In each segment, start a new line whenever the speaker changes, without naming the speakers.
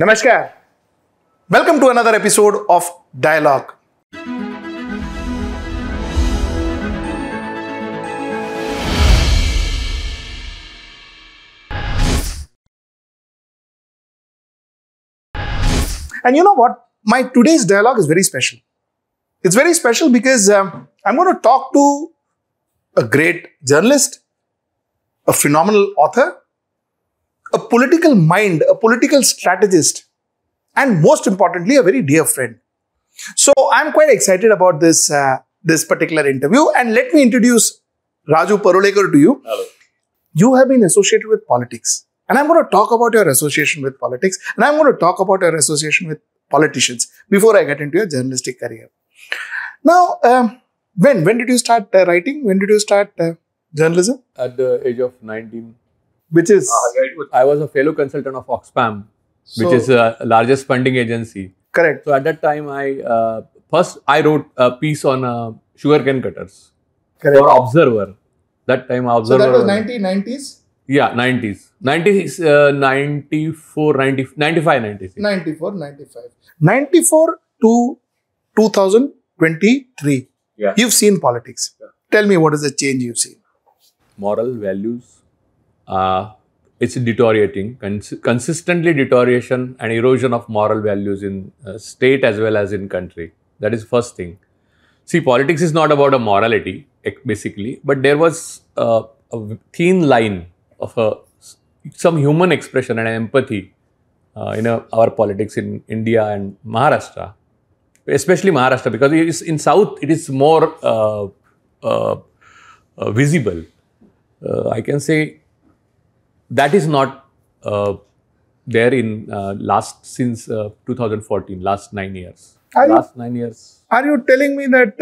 Namaskar. Welcome to another episode of Dialogue. And you know what? My today's dialogue is very special. It's very special because um, I'm going to talk to a great journalist, a phenomenal author, a political mind, a political strategist, and most importantly, a very dear friend. So I'm quite excited about this uh, this particular interview, and let me introduce Raju Parulekar to you. Hello. You have been associated with politics, and I'm going to talk about your association with politics, and I'm going to talk about your association with politicians before I get into your journalistic career. Now, um, when when did you start uh, writing? When did you start uh, journalism? At the
age of 19 which is ah, I was a fellow consultant of Oxfam, so, which is the uh, largest funding agency. Correct. So at that time, I uh, first I wrote a piece on uh, sugarcane cutters correct. for Observer. That time Observer. So that
was 1990s.
Yeah, 90s. 90s, uh, 94, 90, 95,
96. 94, 95. 94 to 2023. Yeah. You've seen politics. Yeah. Tell me what is the change you've seen? Moral values,
uh, it's deteriorating, cons consistently deterioration and erosion of moral values in uh, state as well as in country. That is first thing. See, politics is not about a morality, basically, but there was uh, a thin line of a, some human expression and empathy uh, in a, uh, our politics in India and Maharashtra, especially Maharashtra, because it is, in South it is more uh, visible. I can say that is not uh, there in uh, last since uh, 2014, last nine years.
Are last you, nine years. Are you telling me that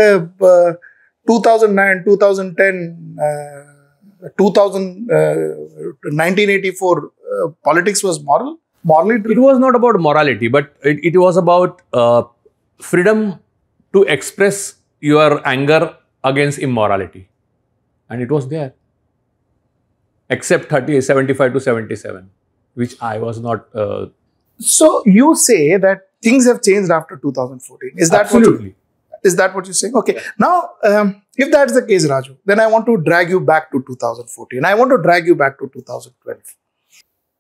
2009, uh, uh, 2010, 2000, 1984 politics was moral? Morally It was not
about morality, but it, it was about freedom to express your anger against immorality. And it was there except 30, 75 to 77, which I was not. Uh,
so you say that things have changed after 2014. Is that absolutely? You, is that what you're saying? Okay. Now, um, if that's the case, Raju, then I want to drag you back to 2014. I want to drag you back to 2012.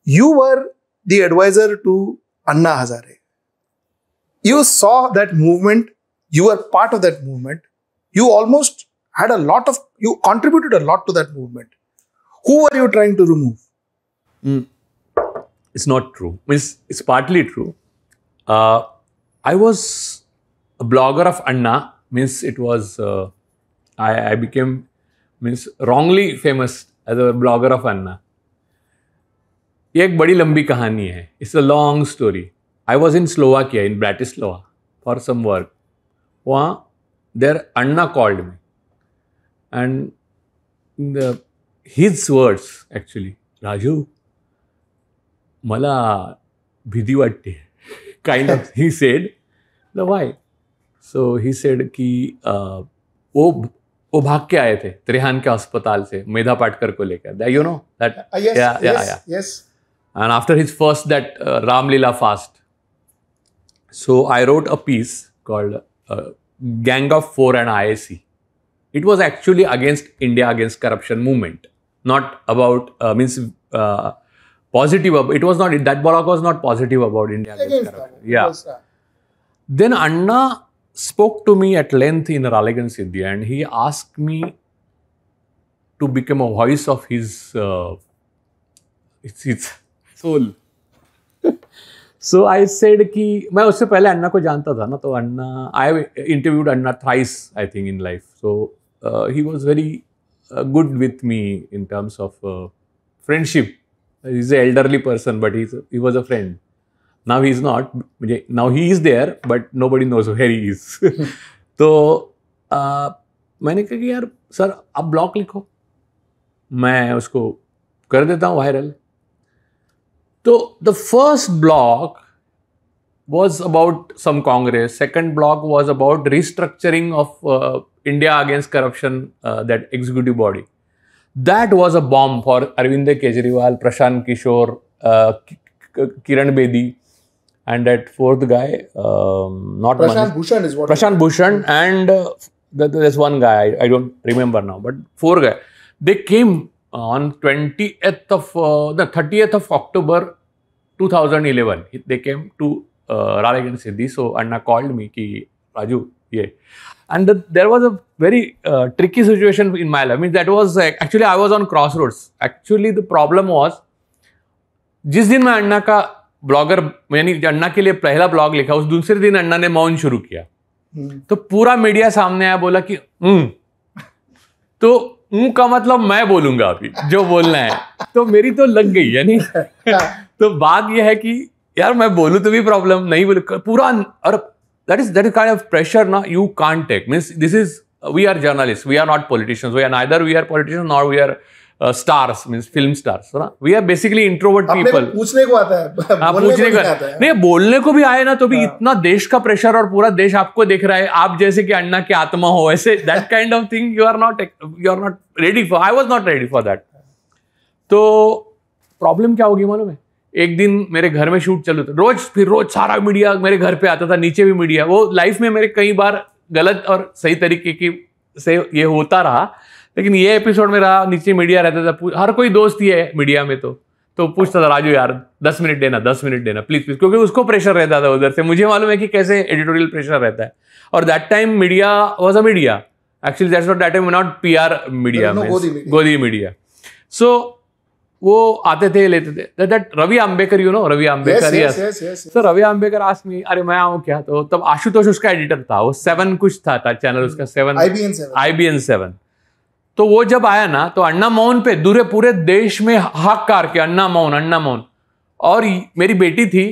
You were the advisor to Anna Hazare. You saw that movement. You were part of that movement. You almost had a lot of, you contributed a lot to that movement. Who are you trying to remove?
Mm. It's not true. It's, it's partly true. Uh, I was a blogger of Anna. Means it was uh, I, I became means wrongly famous as a blogger of Anna. It's a long story. I was in Slovakia, in Bratislava, for some work. There, Anna called me. Some work uh, his words actually Raju मला भीती वाटते kind of he said the why so he said कि वो वो भाग के आए थे त्रिहान के अस्पताल से मेधा पाटकर को लेकर you know that
and
after his first that Ramlila fast so I wrote a piece called gang of four and I S C it was actually against India against corruption movement not about uh, means uh, positive. It was not that Barak was not positive about India. yeah. then Anna spoke to me at length in Ralegan Siddhi, and he asked me to become a voice of his uh, it's, it's soul. So I said कि मैं उससे पहले अन्ना को जानता था ना तो Anna I interviewed Anna thrice I think in life so he was very uh, good with me in terms of uh, friendship. He's an elderly person, but he's he was a friend. Now he's not. Now he is there, but nobody knows where he is. तो uh, मैंने कहा कि यार sir आप blog लिखो मैं उसको कर देता हूँ वायरल तो the first blog was about some Congress. Second block was about restructuring of uh, India against corruption, uh, that executive body. That was a bomb for Arvind Kejriwal, Prashant Kishore, uh, Kiran Bedi, and that fourth guy, um, not Prashant Manish. Bhushan is what Prashant Bhushan, and uh, there's one guy I, I, don't remember now, but four guy. They came on 20th of uh, the 30th of October 2011. They came to रावे गेंद सिद्धी सो अन्ना called me कि राजू ये and there was a very tricky situation in my life mean that was actually I was on cross roads actually the problem was जिस दिन मैं अन्ना का blogger यानी अन्ना के लिए पहला ब्लॉग लिखा उस दूसरे दिन अन्ना ने मौन शुरू किया हम्म। तो पूरा मीडिया सामने आया बोला कि तो ऊ का मतलब मैं बोलूंगा अभी जो बोलना है तो मेरी तो लग गई यानी तो बात यह है कि यार मैं बोलूँ तो भी प्रॉब्लम नहीं बोलू पूरा और that is that is kind of pressure ना you can't take means this is we are journalist we are not politicians we are neither we are politicians not we are stars means film stars ना we are basically introvert people
पूछने को आता है हाँ पूछने को आता है नहीं
बोलने को भी आए ना तो भी हाँ। इतना देश का प्रेशर और पूरा देश आपको देख रहा है आप जैसे कि अन्ना की आत्मा हो ऐसे that kind of thing you are not you are not ready for I was not ready for that तो प्रॉब्लम क्या होगी मालूम है एक दिन मेरे घर में शूट चलो था रोज फिर रोज सारा मीडिया मेरे घर पे आता था नीचे भी मीडिया वो लाइफ में मेरे कई बार गलत और सही तरीके की से ये होता रहा लेकिन ये एपिसोड में रहा नीचे मीडिया रहता था हर कोई दोस्त ही है मीडिया में तो तो पूछता था राजू यार दस मिनट देना दस मिनट देना प्लीज प्लीज क्योंकि उसको प्रेशर रहता था उधर से मुझे मालूम है कि कैसे एडिटोरियल प्रेशर रहता है और that time media was a media actually that's not that time not P R media godi media so वो आते थे लेते थे that Ravi Ambekar you know Ravi Ambekar yes sir Ravi Ambekar आज मी अरे मैं आऊँ क्या तो तब आशुतोष उसका एडिटर था वो सेवन कुछ था, था चैनल उसका seven I B N seven तो वो जब आया ना तो अन्ना मौन पे दूरे पूरे देश में हाक कार के अन्ना मौन अन्ना मौन और मेरी बेटी थी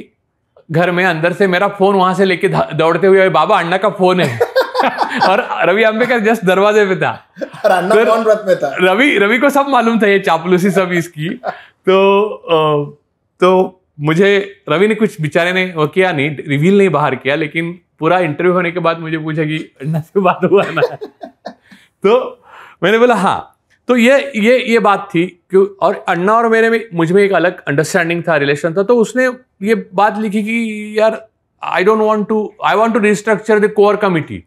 घर में अंदर से मेरा फोन वहां से लेके दौड़ते हुए बाबा अन्ना का फोन है और रवि का जस्ट दरवाजे पे था में था रवि रवि को सब मालूम था ये चापलूसी सब इसकी तो तो मुझे रवि ने कुछ बेचारे ने वो किया नहीं रिवील नहीं बाहर किया लेकिन पूरा इंटरव्यू होने के बाद मुझे पूछा कि अण्णा से बात हुआ ना तो मैंने बोला हाँ तो ये ये ये बात थी कि और अन्ना और मेरे में मुझ में एक अलग अंडरस्टैंडिंग था रिलेशन था तो उसने ये बात लिखी कि यार I don't want to I want to restructure the core committee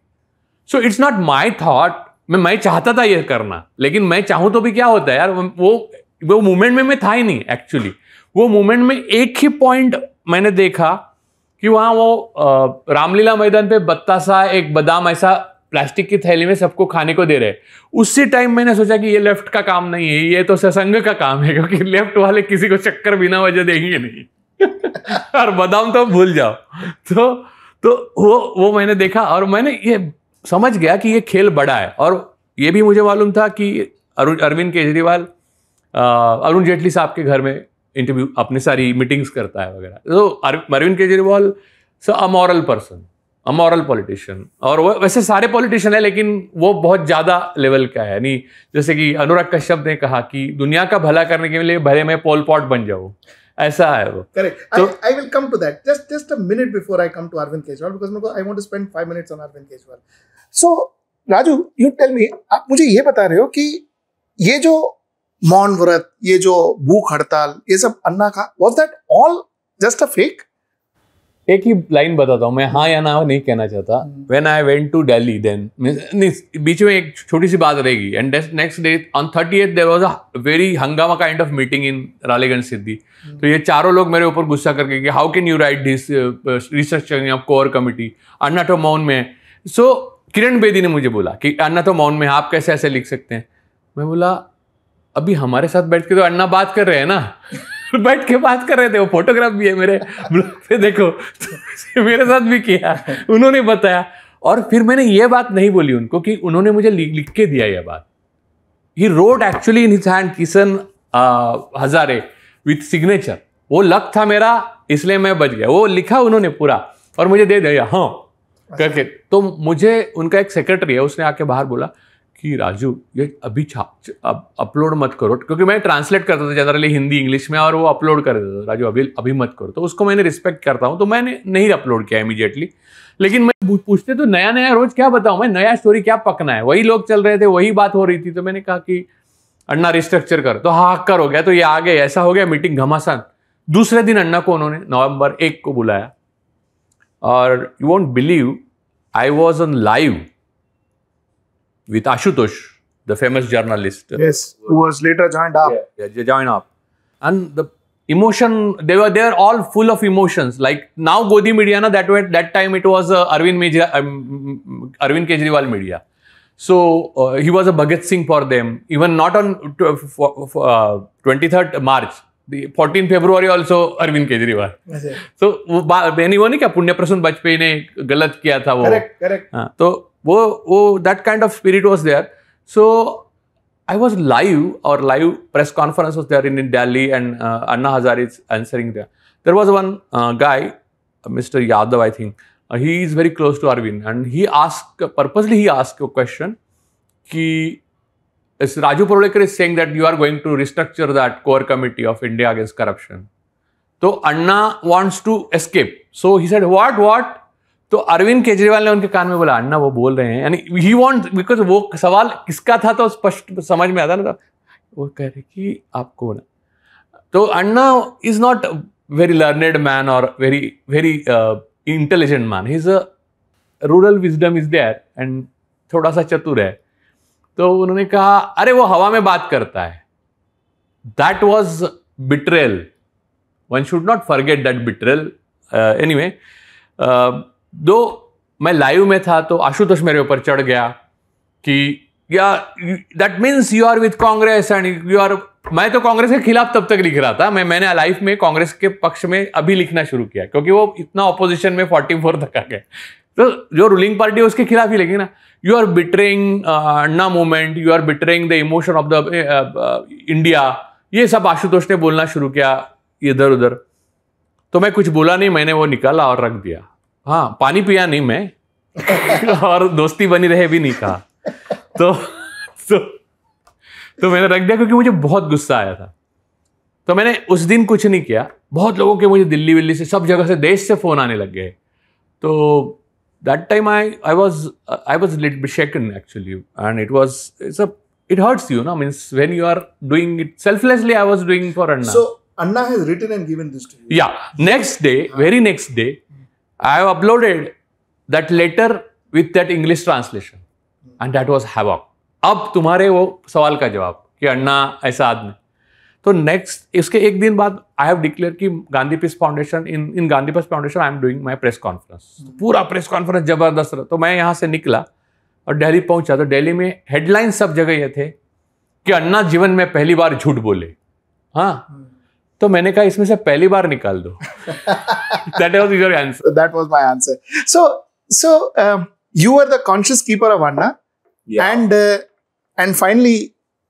so it's not my thought मैं मैं चाहता था ये करना लेकिन मैं चाहूँ तो भी क्या होता है यार वो वो मोमेंट में मैं था ही नहीं एक्चुअली वो मोमेंट में एक ही पॉइंट मैंने देखा कि वहाँ वो रामलीला मैदान पे बत्ता सा एक बादाम ऐसा प्लास्टिक की थैली में सबको खाने को दे रहे उसी टाइम मैंने सोचा कि ये लेफ्ट का काम नहीं है ये तो ससंग का काम है क्योंकि लेफ्ट वाले किसी को चक्कर बिना वजह देंगे नहीं और बादाम तो भूल जाओ तो तो वो वो मैंने देखा और मैंने ये समझ गया कि ये खेल बड़ा है और ये भी मुझे मालूम था कि अरुण अरविंद केजरीवाल अरुण जेटली साहब के घर में इंटरव्यू अपनी सारी मीटिंग्स करता है वगैरह तो अरविंद केजरीवाल स अमोरल पर्सन अमोरल पॉलिटिशियन और वो वैसे सारे पॉलिटिशियन है लेकिन वो बहुत ज़्यादा लेवल का है यानी जैसे कि अनुराग कश्यप ने कहा कि दुनिया का भला करने के लिए भले मैं पोल पॉट बन जाऊँ ऐसा है वो
correct I will come to that just just a minute before I come to Arvind Kejriwal because मेरे को I want to spend 5 minutes on Arvind Kejriwal so Raju you tell me आप मुझे ये बता रहे हो कि ये जो मौन व्रत ये जो भूख हड़ताल ये सब अन्ना का was that all just a fake
एक ही लाइन बताता हूँ मैं हाँ या ना नहीं कहना चाहता when I went to Delhi then बीच में एक छोटी सी बात रहेगी and next day on thirtieth there was a very hungama kind of meeting in Ralegan Siddhi तो ये चारों लोग मेरे ऊपर गुस्सा करके कि how can you write this research of core committee Anna तो मौन में है सो so, किरण बेदी ने मुझे बोला कि अन्ना तो मौन में आप कैसे ऐसे लिख सकते हैं मैं बोला अभी हमारे साथ बैठ के तो अन्ना बात कर रहे हैं ना बैठ के बात कर रहे थे वो फोटोग्राफ भी है मेरे ब्लॉग पे देखो तो मेरे साथ भी किया उन्होंने बताया और फिर मैंने ये बात नहीं बोली उनको कि उन्होंने मुझे लिख लिख के दिया ये बात he wrote actually in hand Kishan Hazare with signature वो लक था मेरा इसलिए मैं बच गया वो लिखा उन्होंने पूरा और मुझे दे दिया हाँ अच्छा। करके तो मुझे उनका एक सेक्रेटरी है उसने आके बाहर बोला कि राजू ये अभी छाप अब अपलोड मत करो क्योंकि मैं ट्रांसलेट करता था जनरली हिंदी इंग्लिश में और वो अपलोड कर देता था राजू अभी अभी मत करो तो उसको मैंने रिस्पेक्ट करता हूँ तो मैंने नहीं अपलोड किया इमीडिएटली लेकिन मैं पूछते तो नया नया रोज क्या बताऊँ मैं नया स्टोरी क्या पकना है वही लोग चल रहे थे वही बात हो रही थी तो मैंने कहा कि अन्ना रिस्ट्रक्चर कर तो हाँ कर हो गया तो ये आ गए ऐसा हो गया मीटिंग घमासान दूसरे दिन अन्ना को उन्होंने नवंबर एक को बुलाया और you won't believe I was on live with Ashutosh, the famous journalist.
Yes, who was later joined up. Yeah,
yeah joined up. And the emotion, they were there all full of emotions. Like now Godi media, na, that, way, that time it was uh, Arvind, Meja, um, mm, Arvind Kejriwal media. So uh, he was a Bhagat Singh for them. Even not on uh, 23rd March, the 14th February also Arvind Kejriwal. So anyone who Punya क्या पुण्य Prasoon galat kiya गलत किया था Correct, correct correct that kind of spirit was there. So I was live, or live press conference was there in, Delhi, and uh, Anna Hazare is answering there. There was one uh, guy, Mr. Yadav, I think. Uh, he is very close to Arvind, and he asked purposely. He asked a question. Ki, is Raju Parolekar is saying that you are going to restructure that core committee of India against corruption. So Anna wants to escape. So he said, "What? What? तो अरविंद केजरीवाल ने उनके कान में बोला अन्ना वो बोल रहे हैं यानी ही वॉन्ट बिकॉज वो सवाल किसका था तो स्पष्ट समझ में आता ना तो। वो कह रहे कि आपको बोला तो Anna is not very learned man और very very intelligent man is a rural wisdom is there and थोड़ा सा चतुर है तो उन्होंने कहा अरे वो हवा में बात करता है that was betrayal one should not forget that betrayal any way though मैं लाइव में था तो आशुतोष मेरे ऊपर चढ़ गया कि या that means you are with Congress and you are मैं तो कांग्रेस के खिलाफ तब तक लिख रहा था मैं मैंने लाइफ में कांग्रेस के पक्ष में अभी लिखना शुरू किया क्योंकि वो इतना ऑपोजिशन में फोर्टी फोर तक आ गए तो जो रूलिंग पार्टी है उसके खिलाफ ही लिखी ना you are betraying Anna movement you are betraying the emotion of the India ये सब आशुतोष ने बोलना शुरू किया इधर उधर तो मैं कुछ बोला नहीं मैंने वो निकाला और रख दिया हाँ पानी पिया नहीं मैं और दोस्ती बनी रहे भी नहीं कहा तो तो, तो मैंने रख दिया क्योंकि मुझे बहुत गुस्सा आया था तो मैंने उस दिन कुछ नहीं किया बहुत लोगों के मुझे दिल्ली विल्ली से सब जगह से देश से फ़ोन आने लग गए तो that time I I was I was little bit shaken actually and it was it's it hurts you ना means when you are doing it selflessly
I was doing for Anna Anna has written and given this to you.
Yeah. Next day, very next day, I have uploaded that letter with that English translation. And that was havoc. अब तुम्हारे वो सवाल का जवाब कि अन्ना ऐसा आदमी तो नेक्स्ट इसके एक दिन बाद आई हैव डिक्लेयर कि Gandhi peace foundation in in Gandhi peace foundation I am doing my press conference पूरा प्रेस कॉन्फ्रेंस जबरदस्त रहा तो मैं यहाँ से निकला और दिल्ली पहुंचा तो दिल्ली में हेडलाइन सब जगह ये थे कि अन्ना जीवन में पहली बार झूठ बोले हाँ हम्म। So मैंने कहा इसमें से पहली बार निकाल दो that was your
answer that was my answer so you were the conscious keeper of Anna, and uh, and finally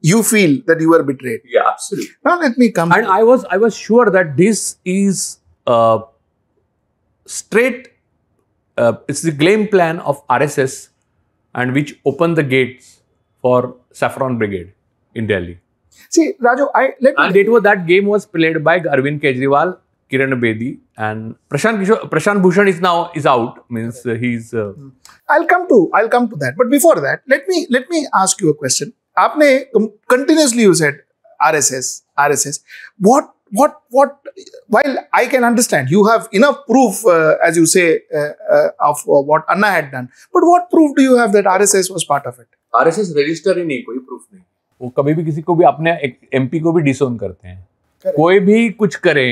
you feel that you were betrayed. Yeah, absolutely. Now let me come. And I was I was sure that this is uh,
straight. Uh, it's the game plan of RSS, and which opened the gates for Saffron Brigade in Delhi.
See, Raju, I let
me date was that game was played by Arvind Kejriwal, Kiran Bedi, and Prashant Kishore, Prashant
Bhushan is now is out. Means uh, he's. Uh, hmm. I'll come to I'll come to that. But before that, let me let me ask you a question. continuously you said RSS RSS. What what what? While I can understand, you have enough proof, uh, as you say, uh, uh, of uh, what Anna had done. But what proof do you have that RSS was part of it? RSS register in नहीं proof
वो कभी भी किसी को भी अपने MP को भी डिसोन करते हैं कोई भी कुछ करे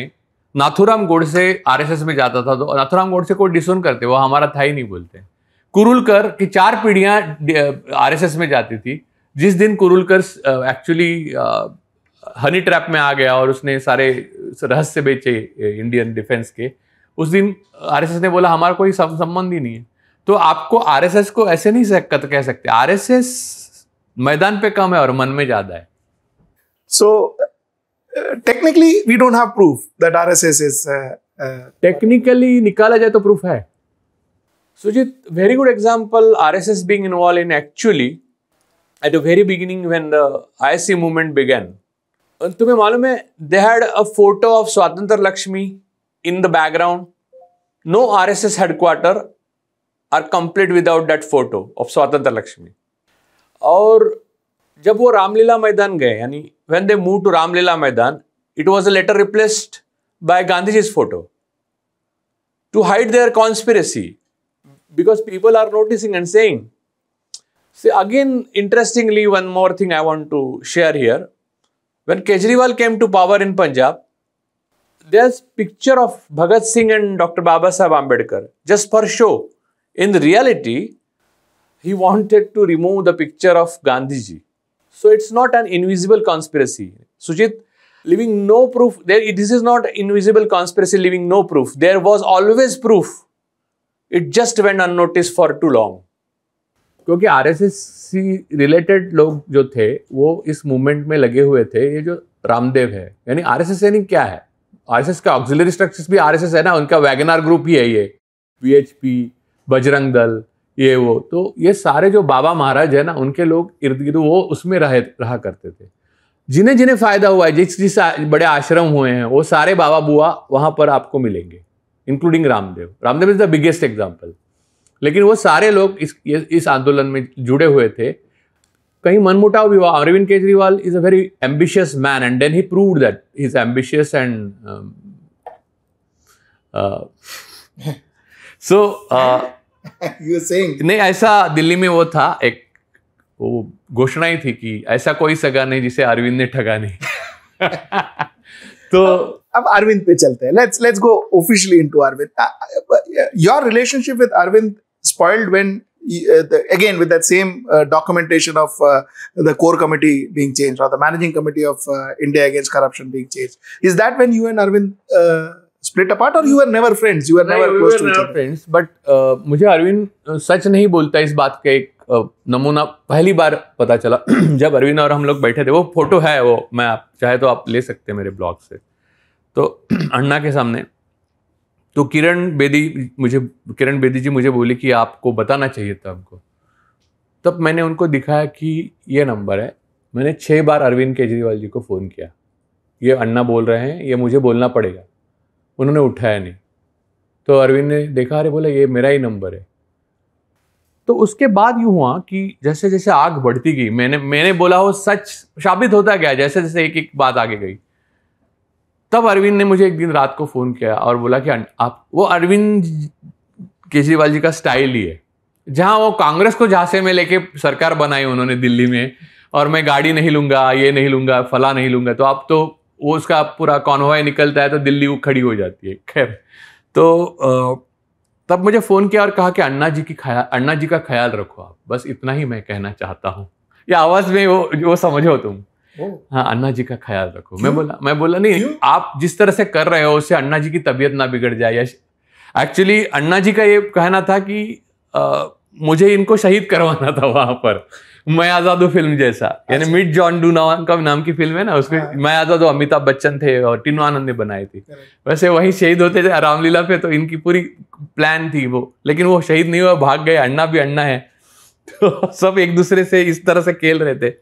नाथुराम गोडसे आर में जाता था तो नाथुराम गोडसे को डिसोन करते वो हमारा था ही नहीं बोलते कुरुलकर की चार पीढ़ियां आर में जाती थी जिस दिन कुरुलकर एक्चुअली हनी ट्रैप में आ गया और उसने सारे रहस्य बेचे इंडियन डिफेंस के उस दिन आर ने बोला हमारा कोई संबंध ही नहीं है तो आपको आर को ऐसे नहीं कह सकते आर मैदान पे कम है और मन में ज्यादा है
so technically we don't have proof that RSS is technically निकाला जाए तो प्रूफ है Sujit
very good example RSS being involve in actually at the very beginning when the isc movement began तुम्हें मालूम है they had a photo of Swatantra Lakshmi in the background no RSS headquarter are complete without that photo of Swatantra Lakshmi और जब वो रामलीला मैदान गए यानी when they move to Ramlila Maidan it was a later replaced by Gandhi जीज photo to hide their conspiracy because people are noticing and saying say again interestingly one more thing I want to share here when Kejriwal came to power in Punjab their picture of Bhagat Singh and doctor Baba Saheb Ambedkar just for show in reality he wanted to remove the picture of Gandhiji. So it's not an invisible conspiracy. Sujit, leaving no proof, there, this is not invisible conspiracy leaving no proof. There was always proof. It just went unnoticed for too long. क्योंकि R S S C related लोग जो थे वो इस movement में लगे हुए थे ये जो रामदेव है यानी आर एस एस यानी क्या है आर एस एस का ऑक्सिलरी स्ट्रक्चर भी आर एस एस है ना उनका वैगनार ग्रुप ही है ये पी एच पी बजरंग दल ये वो तो ये सारे जो बाबा महाराज है ना उनके लोग इर्द गिर्द वो उसमें रह रहा करते थे जिन्हें जिन्हें फ़ायदा हुआ है जिस जिस बड़े आश्रम हुए हैं वो सारे बाबा बुआ वहाँ पर आपको मिलेंगे including Ramdev Ramdev is the biggest example लेकिन वो सारे लोग इस इस आंदोलन में जुड़े हुए थे कहीं मनमुटाव भी हुआ Arvind Kejriwal is a very ambitious man and then he prove that is ambitious and so ऐसा दिल्ली में वो था एक वो घोषणा ही थी कि ऐसा कोई सगा नहीं जिसे अरविंद ने ठगा नहीं
तो अब अरविंद पे चलते हैं let's let's go officially into Arvind your relationship with Arvind spoiled when again with that same documentation of the core committee being changed और the managing committee of India against corruption being changed is that when you and Arvind split apart और you are never friends you are never close to
friends but मुझे Arvind uh, सच नहीं बोलता इस बात का एक uh, नमूना पहली बार पता चला जब अरविंद और हम लोग बैठे थे वो फोटो है वो मैं आप चाहे तो आप ले सकते हैं मेरे ब्लॉग से तो अन्ना के सामने तो किरण बेदी मुझे किरण बेदी जी मुझे बोली कि आपको बताना चाहिए था हमको तब मैंने उनको दिखाया कि ये नंबर है मैंने छः बार अरविंद केजरीवाल जी को फ़ोन किया ये अन्ना बोल रहे हैं ये मुझे बोलना पड़ेगा उन्होंने उठाया नहीं तो अरविंद ने देखा अरे बोला ये मेरा ही नंबर है तो उसके बाद यूँ हुआ कि जैसे जैसे आग बढ़ती गई मैंने मैंने बोला वो सच साबित होता गया जैसे जैसे एक एक बात आगे गई तब अरविंद ने मुझे एक दिन रात को फ़ोन किया और बोला कि आप वो अरविंद केजरीवाल जी का स्टाइल ही है जहाँ वो कांग्रेस को झांसे में लेके सरकार बनाई उन्होंने दिल्ली में और मैं गाड़ी नहीं लूँगा ये नहीं लूँगा फला नहीं लूँगा तो आप तो वो उसका पूरा कॉन्वाय निकलता है तो दिल्ली वो खड़ी हो जाती है खैर तो तब मुझे फ़ोन किया और कहा कि अन्ना जी की ख्याल अन्ना जी का ख्याल रखो आप बस इतना ही मैं कहना चाहता हूँ या आवाज़ में वो वो समझो तुम हाँ अन्ना जी का ख्याल रखो मैं बोला मैं बोला नहीं आप जिस तरह से कर रहे हो उससे अन्ना जी की तबीयत ना बिगड़ जाए या एक्चुअली अन्ना जी का ये कहना था कि आ, मुझे इनको शहीद करवाना था वहाँ पर मैं आजाद फिल्म जैसा यानी अच्छा। मिड जॉन डू नाम का नाम की फिल्म है ना उसमें हाँ। मैं आजाद अमिताभ बच्चन थे और टिनू आनंद ने बनाई थी वैसे वही शहीद होते थे रामलीला पे तो इनकी पूरी प्लान थी वो लेकिन वो शहीद नहीं हुआ भाग गए अण्णा भी अण्णा है तो सब एक दूसरे से इस तरह से खेल रहे थे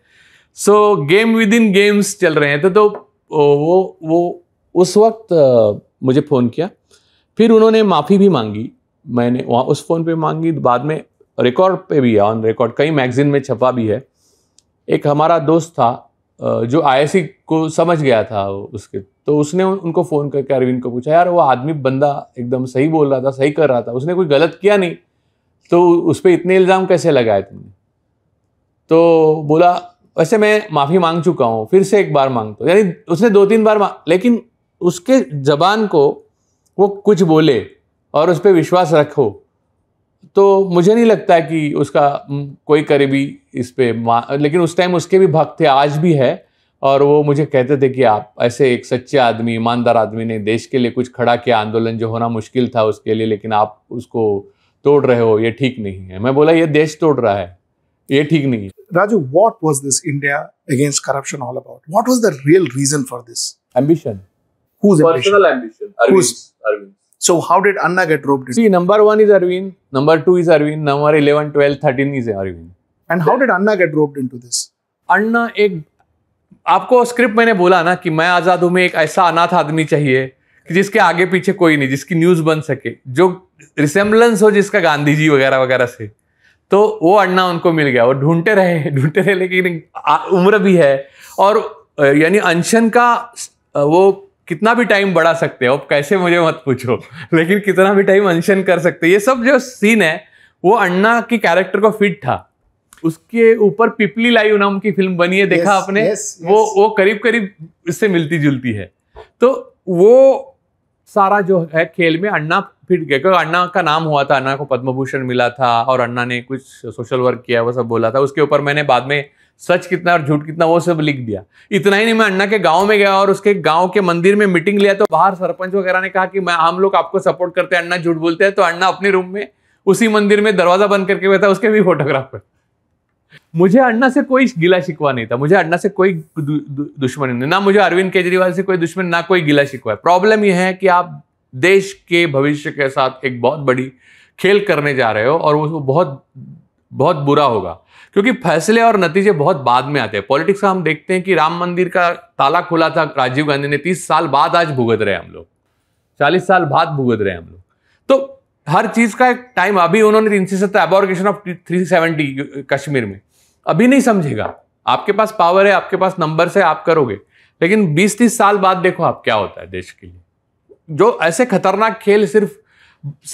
so game within games चल रहे थे तो, तो वो वो उस वक्त मुझे फ़ोन किया फिर उन्होंने माफ़ी भी मांगी मैंने वहाँ उस फ़ोन पे मांगी बाद में रिकॉर्ड पे भी है ऑन रिकॉर्ड कई मैगजीन में छपा भी है एक हमारा दोस्त था जो आई को समझ गया था उसके तो उसने उनको फ़ोन करके अरविंद को पूछा यार वो आदमी बंदा एकदम सही बोल रहा था सही कर रहा था उसने कोई गलत किया नहीं तो उस पर इतने इल्ज़ाम कैसे लगाए तुमने तो बोला वैसे मैं माफ़ी मांग चुका हूँ फिर से एक बार मांगता तो यानी उसने दो तीन बार मांग लेकिन उसके जबान को वो कुछ बोले और उस पर विश्वास रखो तो मुझे नहीं लगता कि उसका कोई करीबी इस पर लेकिन उस टाइम उसके भी भक्त थे आज भी है और वो मुझे कहते थे कि आप ऐसे एक सच्चे आदमी ईमानदार आदमी ने देश के लिए कुछ खड़ा किया आंदोलन जो होना मुश्किल था उसके लिए लेकिन आप उसको तोड़ रहे हो ये ठीक नहीं है मैं बोला ये देश तोड़ रहा है ये ठीक
नहीं है Raju what was this India against corruption all about what was the real reason for this ambition personal ambition Arvind So how did Anna get roped
in? See, number one is Arvind, number two is Arvind, number 11, 12, 13 is Arvind. And how did
Anna get roped into this?
Anna एक आपको script मैंने बोला ना कि मैं आज़ाद हूं मैं एक ऐसा अनाथ आदमी चाहिए कि जिसके आगे पीछे कोई नहीं जिसकी न्यूज़ बन सके जो रिसेम्बलेंस हो जिसका गांधी जी वगैरह वगैरह से तो वो अन्ना उनको मिल गया वो ढूंढते रहे ढूंढते रहे लेकिन उम्र भी है और यानी अनशन का वो कितना भी टाइम बढ़ा सकते हो कैसे मुझे मत पूछो लेकिन कितना भी टाइम अनशन कर सकते ये सब जो सीन है वो अन्ना की कैरेक्टर को फिट था उसके ऊपर पिपली लाइव नाम की फिल्म बनी है देखा yes, आपने yes, yes. वो वो करीब करीब इससे मिलती जुलती है तो वो सारा जो है खेल में अन्ना फिट गया क्योंकि अन्ना का नाम हुआ था अन्ना को पद्म भूषण मिला था और अन्ना ने कुछ सोशल वर्क किया वो सब बोला था उसके ऊपर मैंने बाद में सच कितना और झूठ कितना वो सब लिख दिया इतना ही नहीं मैं अन्ना के गांव में गया और उसके गांव के मंदिर में मीटिंग लिया तो बाहर सरपंच वगैरह ने कहा कि मैं हम लोग आपको सपोर्ट करते हैं अन्ना झूठ बोलते हैं तो अन्ना अपने रूम में उसी मंदिर में दरवाजा बंद करके बैठा उसके भी फोटोग्राफर मुझे अन्ना से कोई गिला शिकवा नहीं था मुझे अन्ना से कोई दुश्मन नहीं ना मुझे अरविंद केजरीवाल से कोई दुश्मन ना कोई गिला शिकवा प्रॉब्लम यह है कि आप देश के भविष्य के साथ एक बहुत बड़ी खेल करने जा रहे हो और वो बहुत बहुत बुरा होगा क्योंकि फैसले और नतीजे बहुत बाद में आते हैं पॉलिटिक्स का हम देखते हैं कि राम मंदिर का ताला खुला था राजीव गांधी ने तीस साल बाद आज भुगत रहे हम लोग चालीस साल बाद भुगत रहे हम लोग तो हर चीज का एक टाइम अभी उन्होंने तीन सौ सत्तर abrogation of three seventy Kashmir में अभी नहीं समझेगा आपके पास पावर है आपके पास नंबर है आप करोगे लेकिन बीस तीस साल बाद देखो आप क्या होता है देश के लिए जो ऐसे खतरनाक खेल सिर्फ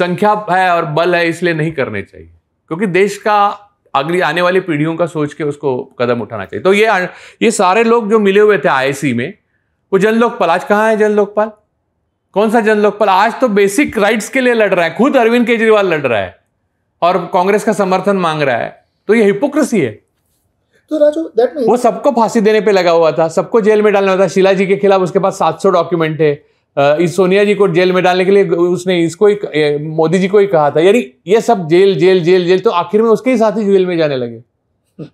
संख्या है और बल है इसलिए नहीं करने चाहिए क्योंकि देश का अगली आने वाली पीढ़ियों का सोच के उसको कदम उठाना चाहिए तो ये ये सारे लोग जो मिले हुए थे आईसी e में वो जन लोकपाल आज कहाँ है जन लोकपाल कौन सा जन लोकपाल आज तो बेसिक राइट्स के लिए लड़ रहा है खुद अरविंद केजरीवाल लड़ रहा है और कांग्रेस का समर्थन मांग रहा है तो ये हिपोक्रेसी है
तो राजू दैट वो
सबको फांसी देने पे लगा हुआ था सबको जेल में डालना था शिला जी के खिलाफ उसके पास 700 डॉक्यूमेंट है इस सोनिया जी को जेल में डालने के लिए उसने इसको ही मोदी जी को ही कहा था यानी ये सब जेल जेल जेल जेल तो आखिर में उसके ही साथ ही जेल में जाने लगे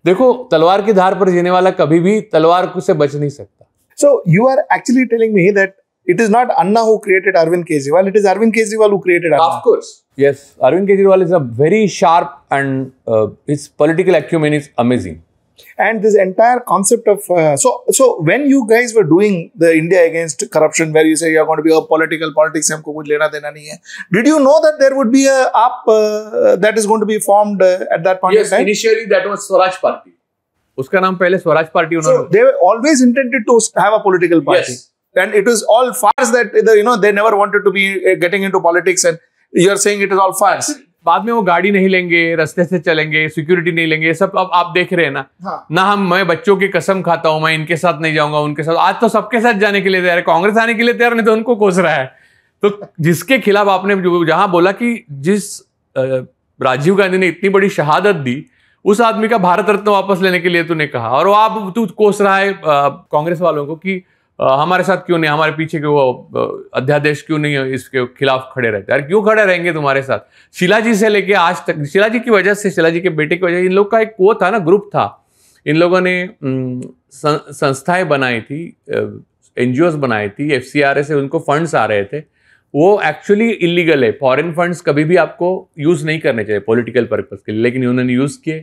देखो तलवार की धार पर जीने वाला कभी भी तलवार से बच नहीं सकता
so you are actually telling me that it is not Anna created Arvind Kejriwal it is Arvind Kejriwal created of
yes Arvind Kejriwal is a very sharp and his political acumen is amazing
and this entire concept of uh, so so when you guys were doing the india against corruption where you say you are going to be a political politics did you know that there would be a app uh, that is going to be formed uh, at that point yes, time initially that was swaraj party उसका Swaraj Party. So they were always intended to have a political party. Yes, and it was all farce that you know they never wanted to be uh, getting into politics and you're saying it is all farce
बाद में वो गाड़ी नहीं लेंगे रास्ते से चलेंगे security नहीं लेंगे सब अब आप देख रहे हैं ना हाँ। ना हम मैं बच्चों की कसम खाता हूं मैं इनके साथ नहीं जाऊंगा उनके साथ आज तो सबके साथ जाने के लिए तैयार है कांग्रेस आने के लिए तैयार नहीं तो उनको कोस रहा है तो जिसके खिलाफ आपने जहां बोला कि जिस राजीव गांधी ने इतनी बड़ी शहादत दी उस आदमी का भारत रत्न वापस लेने के लिए तूने कहा और वो आप तू कोस रहा है कांग्रेस वालों को कि हमारे साथ क्यों नहीं हमारे पीछे के वो अध्यादेश क्यों नहीं है इसके खिलाफ खड़े रहते अरे क्यों खड़े रहेंगे तुम्हारे साथ शिलाजी से लेके आज तक शिलाजी की वजह से शिलाजी के बेटे की वजह से इन लोग का एक वो था ना ग्रुप था इन लोगों ने संस्थाएं बनाई थी एन बनाई थी एफ से उनको फंड्स आ रहे थे वो एक्चुअली इलीगल है फॉरेन फंड्स कभी भी आपको यूज़ नहीं करने चाहिए पॉलिटिकल पर्पज़ के लिए लेकिन उन्होंने यूज़ किए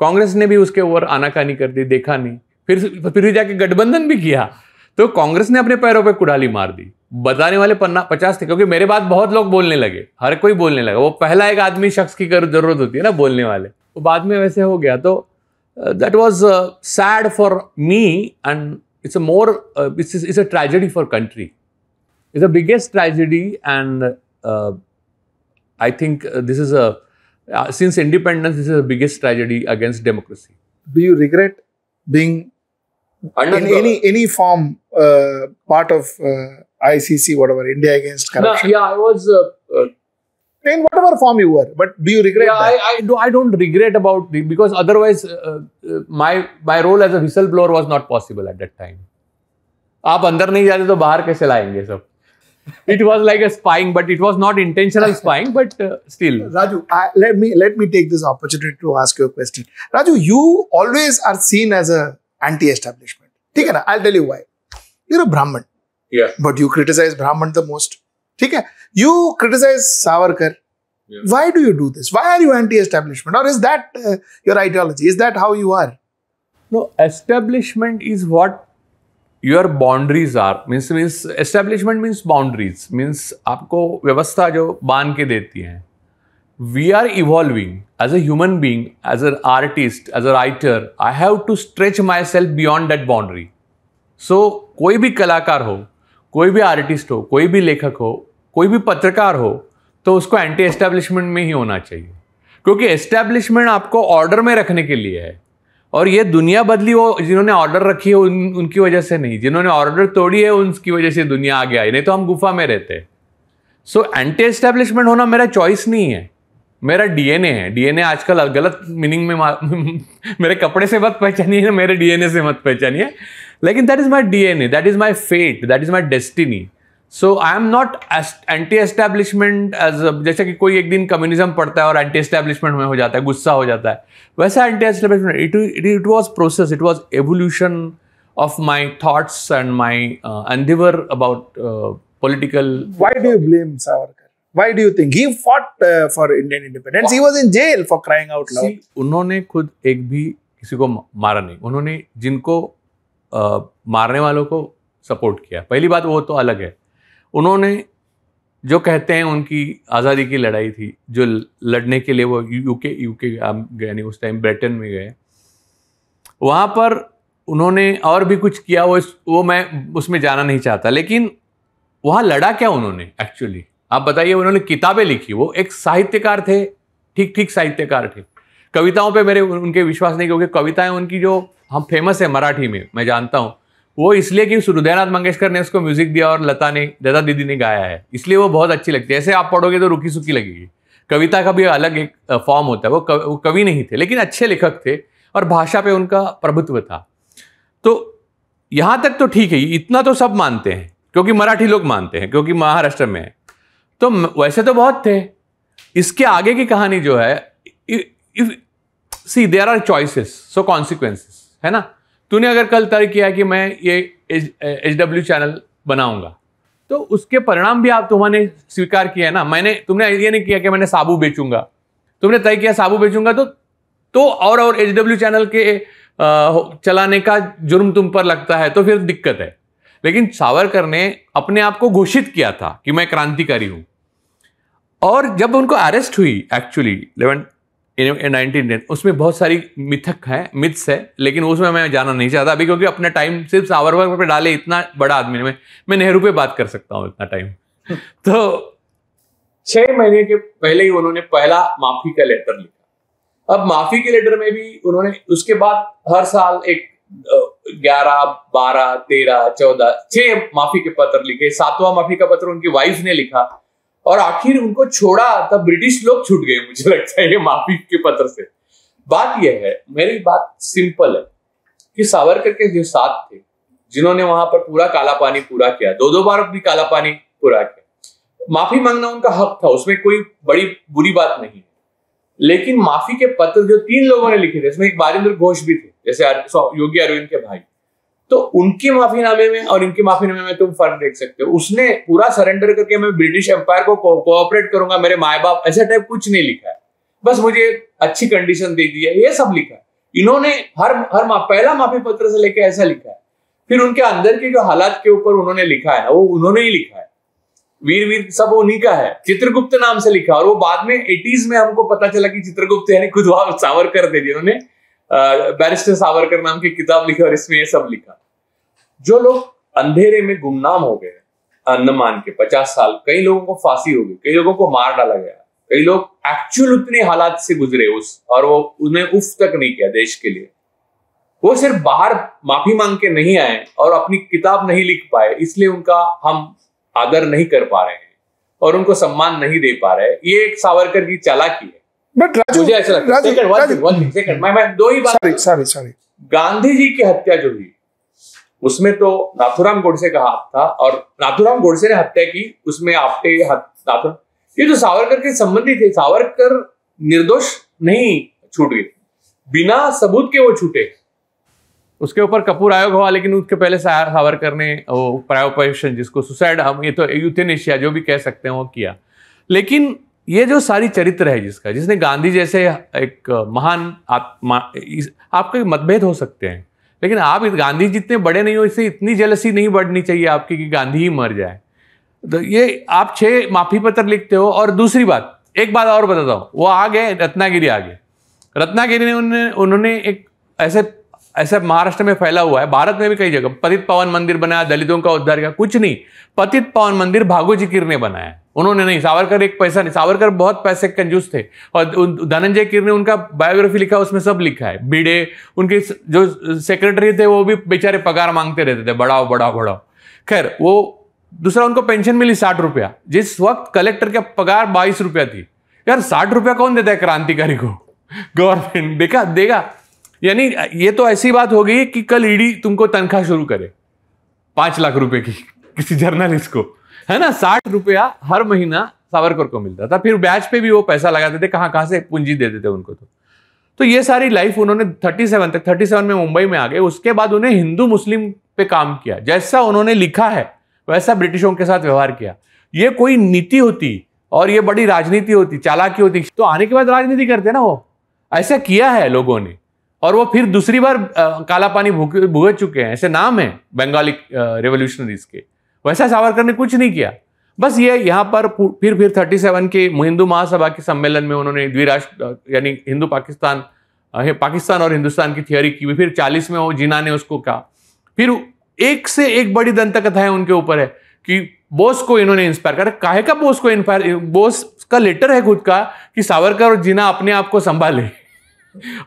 कांग्रेस ने भी उसके ऊपर आनाकानी कर दी देखा नहीं फिर फिर जाके गठबंधन भी किया तो कांग्रेस ने अपने पैरों पर कुड़ाली मार दी बताने वाले पन्ना पचास थे क्योंकि मेरे बाद बहुत लोग बोलने लगे हर कोई बोलने लगा वो पहला एक आदमी शख्स की जरूरत होती है ना बोलने वाले तो बाद में वैसे हो गया तो that was sad for me and it's a more it's a tragedy for country it's a biggest tragedy and I think this is a independence independence this is the biggest tragedy against democracy
do you regret Under any any form Uh, part of uh, ICC, whatever, India against corruption? yeah, I was. Uh, in whatever form you were, but do you regret? Yeah, I, do. I don't regret about because
otherwise, my my role as a whistleblower was not possible at that time. आप अंदर नहीं जाते तो बाहर कैसे लाएंगे सब it was like a spying but it was not intentional spying but
still raju let me let me take this opportunity to ask you a question raju you always are seen as a anti establishment ठीक i'll tell you why you're a Brahmin. Yeah. But you criticize Brahman the most. Okay? You criticize Savarkar. Yeah. Why do you do this? Why are you anti-establishment? Or is that uh, your ideology? Is that how you are? No, establishment is what
your boundaries are. Means means establishment means boundaries. Means आपको व्यवस्था जो बांध के देती है. we are evolving as a human being, as an artist, as a writer. I have to stretch myself beyond that boundary. So so, कोई भी कलाकार हो कोई भी आर्टिस्ट हो कोई भी लेखक हो कोई भी पत्रकार हो तो उसको एंटी एस्टैब्लिशमेंट में ही होना चाहिए क्योंकि एस्टैब्लिशमेंट आपको ऑर्डर में रखने के लिए है और ये दुनिया बदली वो जिन्होंने ऑर्डर रखी है उन उनकी वजह से नहीं जिन्होंने ऑर्डर तोड़ी है उनकी वजह से दुनिया आगे आई नहीं तो हम गुफा में रहते हैं सो एंटी एस्टैब्लिशमेंट होना मेरा चॉइस नहीं है मेरा डीएनए है डीएनए आजकल गलत मीनिंग में मेरे कपड़े से मत पहचानिए मेरे डीएनए से मत पहचानिए लेकिन that is my D N A that is my fate that is my destiny so I am not anti establishment as जैसे कि कोई एक दिन कम्युनिज्म पड़ता है और एंटी एस्टैब्लिशमेंट में हो जाता है गुस्सा हो जाता है वैसा anti establishment it it was process it was evolution of my thoughts and my endeavour
about political why do you blame Savarkar? Why do you think he fought uh, for Indian independence? Wow. He was in jail for crying out loud.
See, उन्होंने खुद एक भी किसी को मारा नहीं उन्होंने जिनको आ, मारने वालों को सपोर्ट किया पहली बात वो तो अलग है उन्होंने जो कहते हैं उनकी आज़ादी की लड़ाई थी जो लड़ने के लिए वो यूके यूके गए नहीं उस टाइम ब्रिटेन में गए वहाँ पर उन्होंने और भी कुछ किया वो वो मैं उसमें जाना नहीं चाहता लेकिन वहाँ लड़ा क्या उन्होंने एक्चुअली आप बताइए उन्होंने किताबें लिखी वो एक साहित्यकार थे ठीक ठीक साहित्यकार थे कविताओं पे मेरे उनके विश्वास नहीं क्योंकि कविताएं उनकी जो हम फेमस है मराठी में मैं जानता हूँ वो इसलिए कि हृदयनाथ मंगेशकर ने उसको म्यूजिक दिया और लता ने लता दीदी ने गाया है इसलिए वो बहुत अच्छी लगती है ऐसे आप पढ़ोगे तो रुकी सुखी लगेगी कविता का भी अलग एक फॉर्म होता है वो वो कवि नहीं थे लेकिन अच्छे लेखक थे और भाषा पे उनका प्रभुत्व था तो यहाँ तक तो ठीक है इतना तो सब मानते हैं क्योंकि मराठी लोग मानते हैं क्योंकि महाराष्ट्र में है तो वैसे तो बहुत थे इसके आगे की कहानी जो है see there are choices so consequences है ना तूने अगर कल तय किया कि मैं ये एच डब्ल्यू चैनल बनाऊंगा तो उसके परिणाम भी आप तुम्हारे स्वीकार किया है ना मैंने तुमने ये नहीं किया कि मैंने साबु बेचूंगा तुमने तय किया साबू बेचूंगा तो तो और और एच डब्ल्यू चैनल के चलाने का जुर्म तुम पर लगता है तो फिर दिक्कत है लेकिन सावरकर ने अपने आप को घोषित किया था कि मैं क्रांतिकारी हूं और जब उनको अरेस्ट हुई एक्चुअली इलेवन नाइनटीन टेन उसमें बहुत सारी मिथक है मिथ्स है लेकिन उसमें मैं जाना नहीं चाहता अभी क्योंकि अपना टाइम सिर्फ सावरकर पर डाले इतना बड़ा आदमी मैं मैं नेहरू पे बात कर सकता हूँ इतना टाइम तो छह महीने के पहले ही उन्होंने पहला माफी का लेटर लिखा अब माफी के लेटर में भी उन्होंने उसके बाद हर साल एक ग्यारह बारह तेरह चौदह छह माफी के पत्र लिखे सातवां माफी का पत्र उनकी वाइफ ने लिखा और आखिर उनको छोड़ा तब ब्रिटिश लोग छूट गए मुझे लगता है ये माफी के पत्र से बात यह है मेरी बात सिंपल है कि सावरकर के जो साथ थे जिन्होंने वहां पर पूरा काला पानी पूरा किया दो दो बार भी काला पानी पूरा किया माफी मांगना उनका हक था उसमें कोई बड़ी बुरी बात नहीं है लेकिन माफी के पत्र जो तीन लोगों ने लिखे थे इसमें एक बारिंद्र घोष भी थे जैसे योगी अरविंद के भाई तो उनके माफीनामे में और इनके माफीनामे में तुम फर्क देख सकते हो उसने पूरा सरेंडर करके मैं ब्रिटिश एम्पायर को कोऑपरेट करूंगा मेरे माए बाप ऐसा टाइप कुछ नहीं लिखा है बस मुझे अच्छी कंडीशन दे दी है ये सब लिखा है इन्होंने हर हर मा, पहला माफी पत्र से लेकर ऐसा लिखा है फिर उनके अंदर के जो हालात के ऊपर उन्होंने लिखा है ना वो उन्होंने ही लिखा है वीर वीर सब उन्हीं का है चित्रगुप्त नाम से लिखा और वो बाद में एटीज में हमको पता चला कि चित्रगुप्त यानी खुद सावरकर दे दिए उन्होंने बैरिस्टर सावरकर नाम की किताब लिखी और इसमें ये सब लिखा जो लोग अंधेरे में गुमनाम हो गए अंडमान के पचास साल कई लोगों को फांसी हो गई कई लोगों को मार डाला गया कई लोग एक्चुअल उतने हालात से गुजरे उस और वो उन्हें उफ तक नहीं किया देश के लिए वो सिर्फ बाहर माफी मांग के नहीं आए और अपनी किताब नहीं लिख पाए इसलिए उनका हम आदर नहीं कर पा रहे हैं और उनको सम्मान नहीं दे पा रहे ये एक सावरकर की चालाकी है
बट मुझे ऐसा लगता है
गांधी जी की हत्या जो हुई उसमें तो नाथुराम गोडसे का हाथ था और नाथुराम गोडसे ने हत्या की उसमें आपके हाथ ये जो सावरकर के संबंधी थे सावरकर निर्दोष नहीं छूट गए बिना सबूत के वो छूटे उसके ऊपर कपूर आयोग हुआ लेकिन उसके पहले सावरकर ने वो प्रायोपेशन जिसको सुसाइड हम ये तो यूथेनेशिया जो भी कह सकते हैं वो किया लेकिन ये जो सारी चरित्र है जिसका जिसने गांधी जैसे एक महान आप, आपके मतभेद हो सकते हैं लेकिन आप इस गांधी जितने बड़े नहीं हो इससे इतनी जलसी नहीं बढ़नी चाहिए आपकी कि गांधी ही मर जाए तो ये आप छः माफी पत्र लिखते हो और दूसरी बात एक बात और बताता हूँ वो आ गए रत्नागिरी आ गए रत्नागिरी ने उन्होंने उन्होंने एक ऐसे ऐसे महाराष्ट्र में फैला हुआ है भारत में भी कई जगह पतित पवन मंदिर बनाया दलितों का उद्धार किया कुछ नहीं पतित पवन मंदिर भागो जी ने बनाया उन्होंने नहीं सावरकर एक पैसा नहीं सावरकर बहुत पैसे कंजूस थे और धनंजय किर ने उनका बायोग्राफी लिखा उसमें सब लिखा है बीड़े उनके जो सेक्रेटरी थे वो भी बेचारे पगार मांगते रहते थे बढ़ाओ बढ़ाओ बढ़ाओ खैर वो दूसरा उनको पेंशन मिली साठ रुपया जिस वक्त कलेक्टर का पगार बाईस रुपया थी यार साठ रुपया कौन देता है क्रांतिकारी को गवर्नमेंट देखा देगा यानी ये तो ऐसी बात हो गई कि कल ईडी तुमको तनख्वाह शुरू करे पांच लाख रुपए की किसी जर्नलिस्ट को है ना साठ रुपया हर महीना सावरकर को मिलता था फिर ब्याज पे भी वो पैसा लगाते थे कहां कहां से पूंजी दे देते उनको तो तो ये सारी लाइफ उन्होंने 37 तक 37 में मुंबई में आ गए उसके बाद उन्हें हिंदू मुस्लिम पे काम किया जैसा उन्होंने लिखा है वैसा ब्रिटिशों के साथ व्यवहार किया ये कोई नीति होती और ये बड़ी राजनीति होती चालाकी होती तो आने के बाद राजनीति करते ना वो ऐसा किया है लोगों ने और वो फिर दूसरी बार काला पानी भुगत चुके हैं ऐसे नाम है बंगाली रेवोल्यूशनरीज के वैसा सावरकर ने कुछ नहीं किया बस ये यहाँ पर फिर फिर 37 के हिंदू महासभा के सम्मेलन में उन्होंने द्विराष्ट्र यानी हिंदू पाकिस्तान पाकिस्तान और हिंदुस्तान की थियोरी की फिर 40 में वो जिना ने उसको कहा फिर एक से एक बड़ी दंत कथाएं उनके ऊपर है कि बोस को इन्होंने इंस्पायर कर काहे का बोस को इंस्पायर बोस का लेटर है खुद का कि सावरकर और जिना अपने आप को संभाले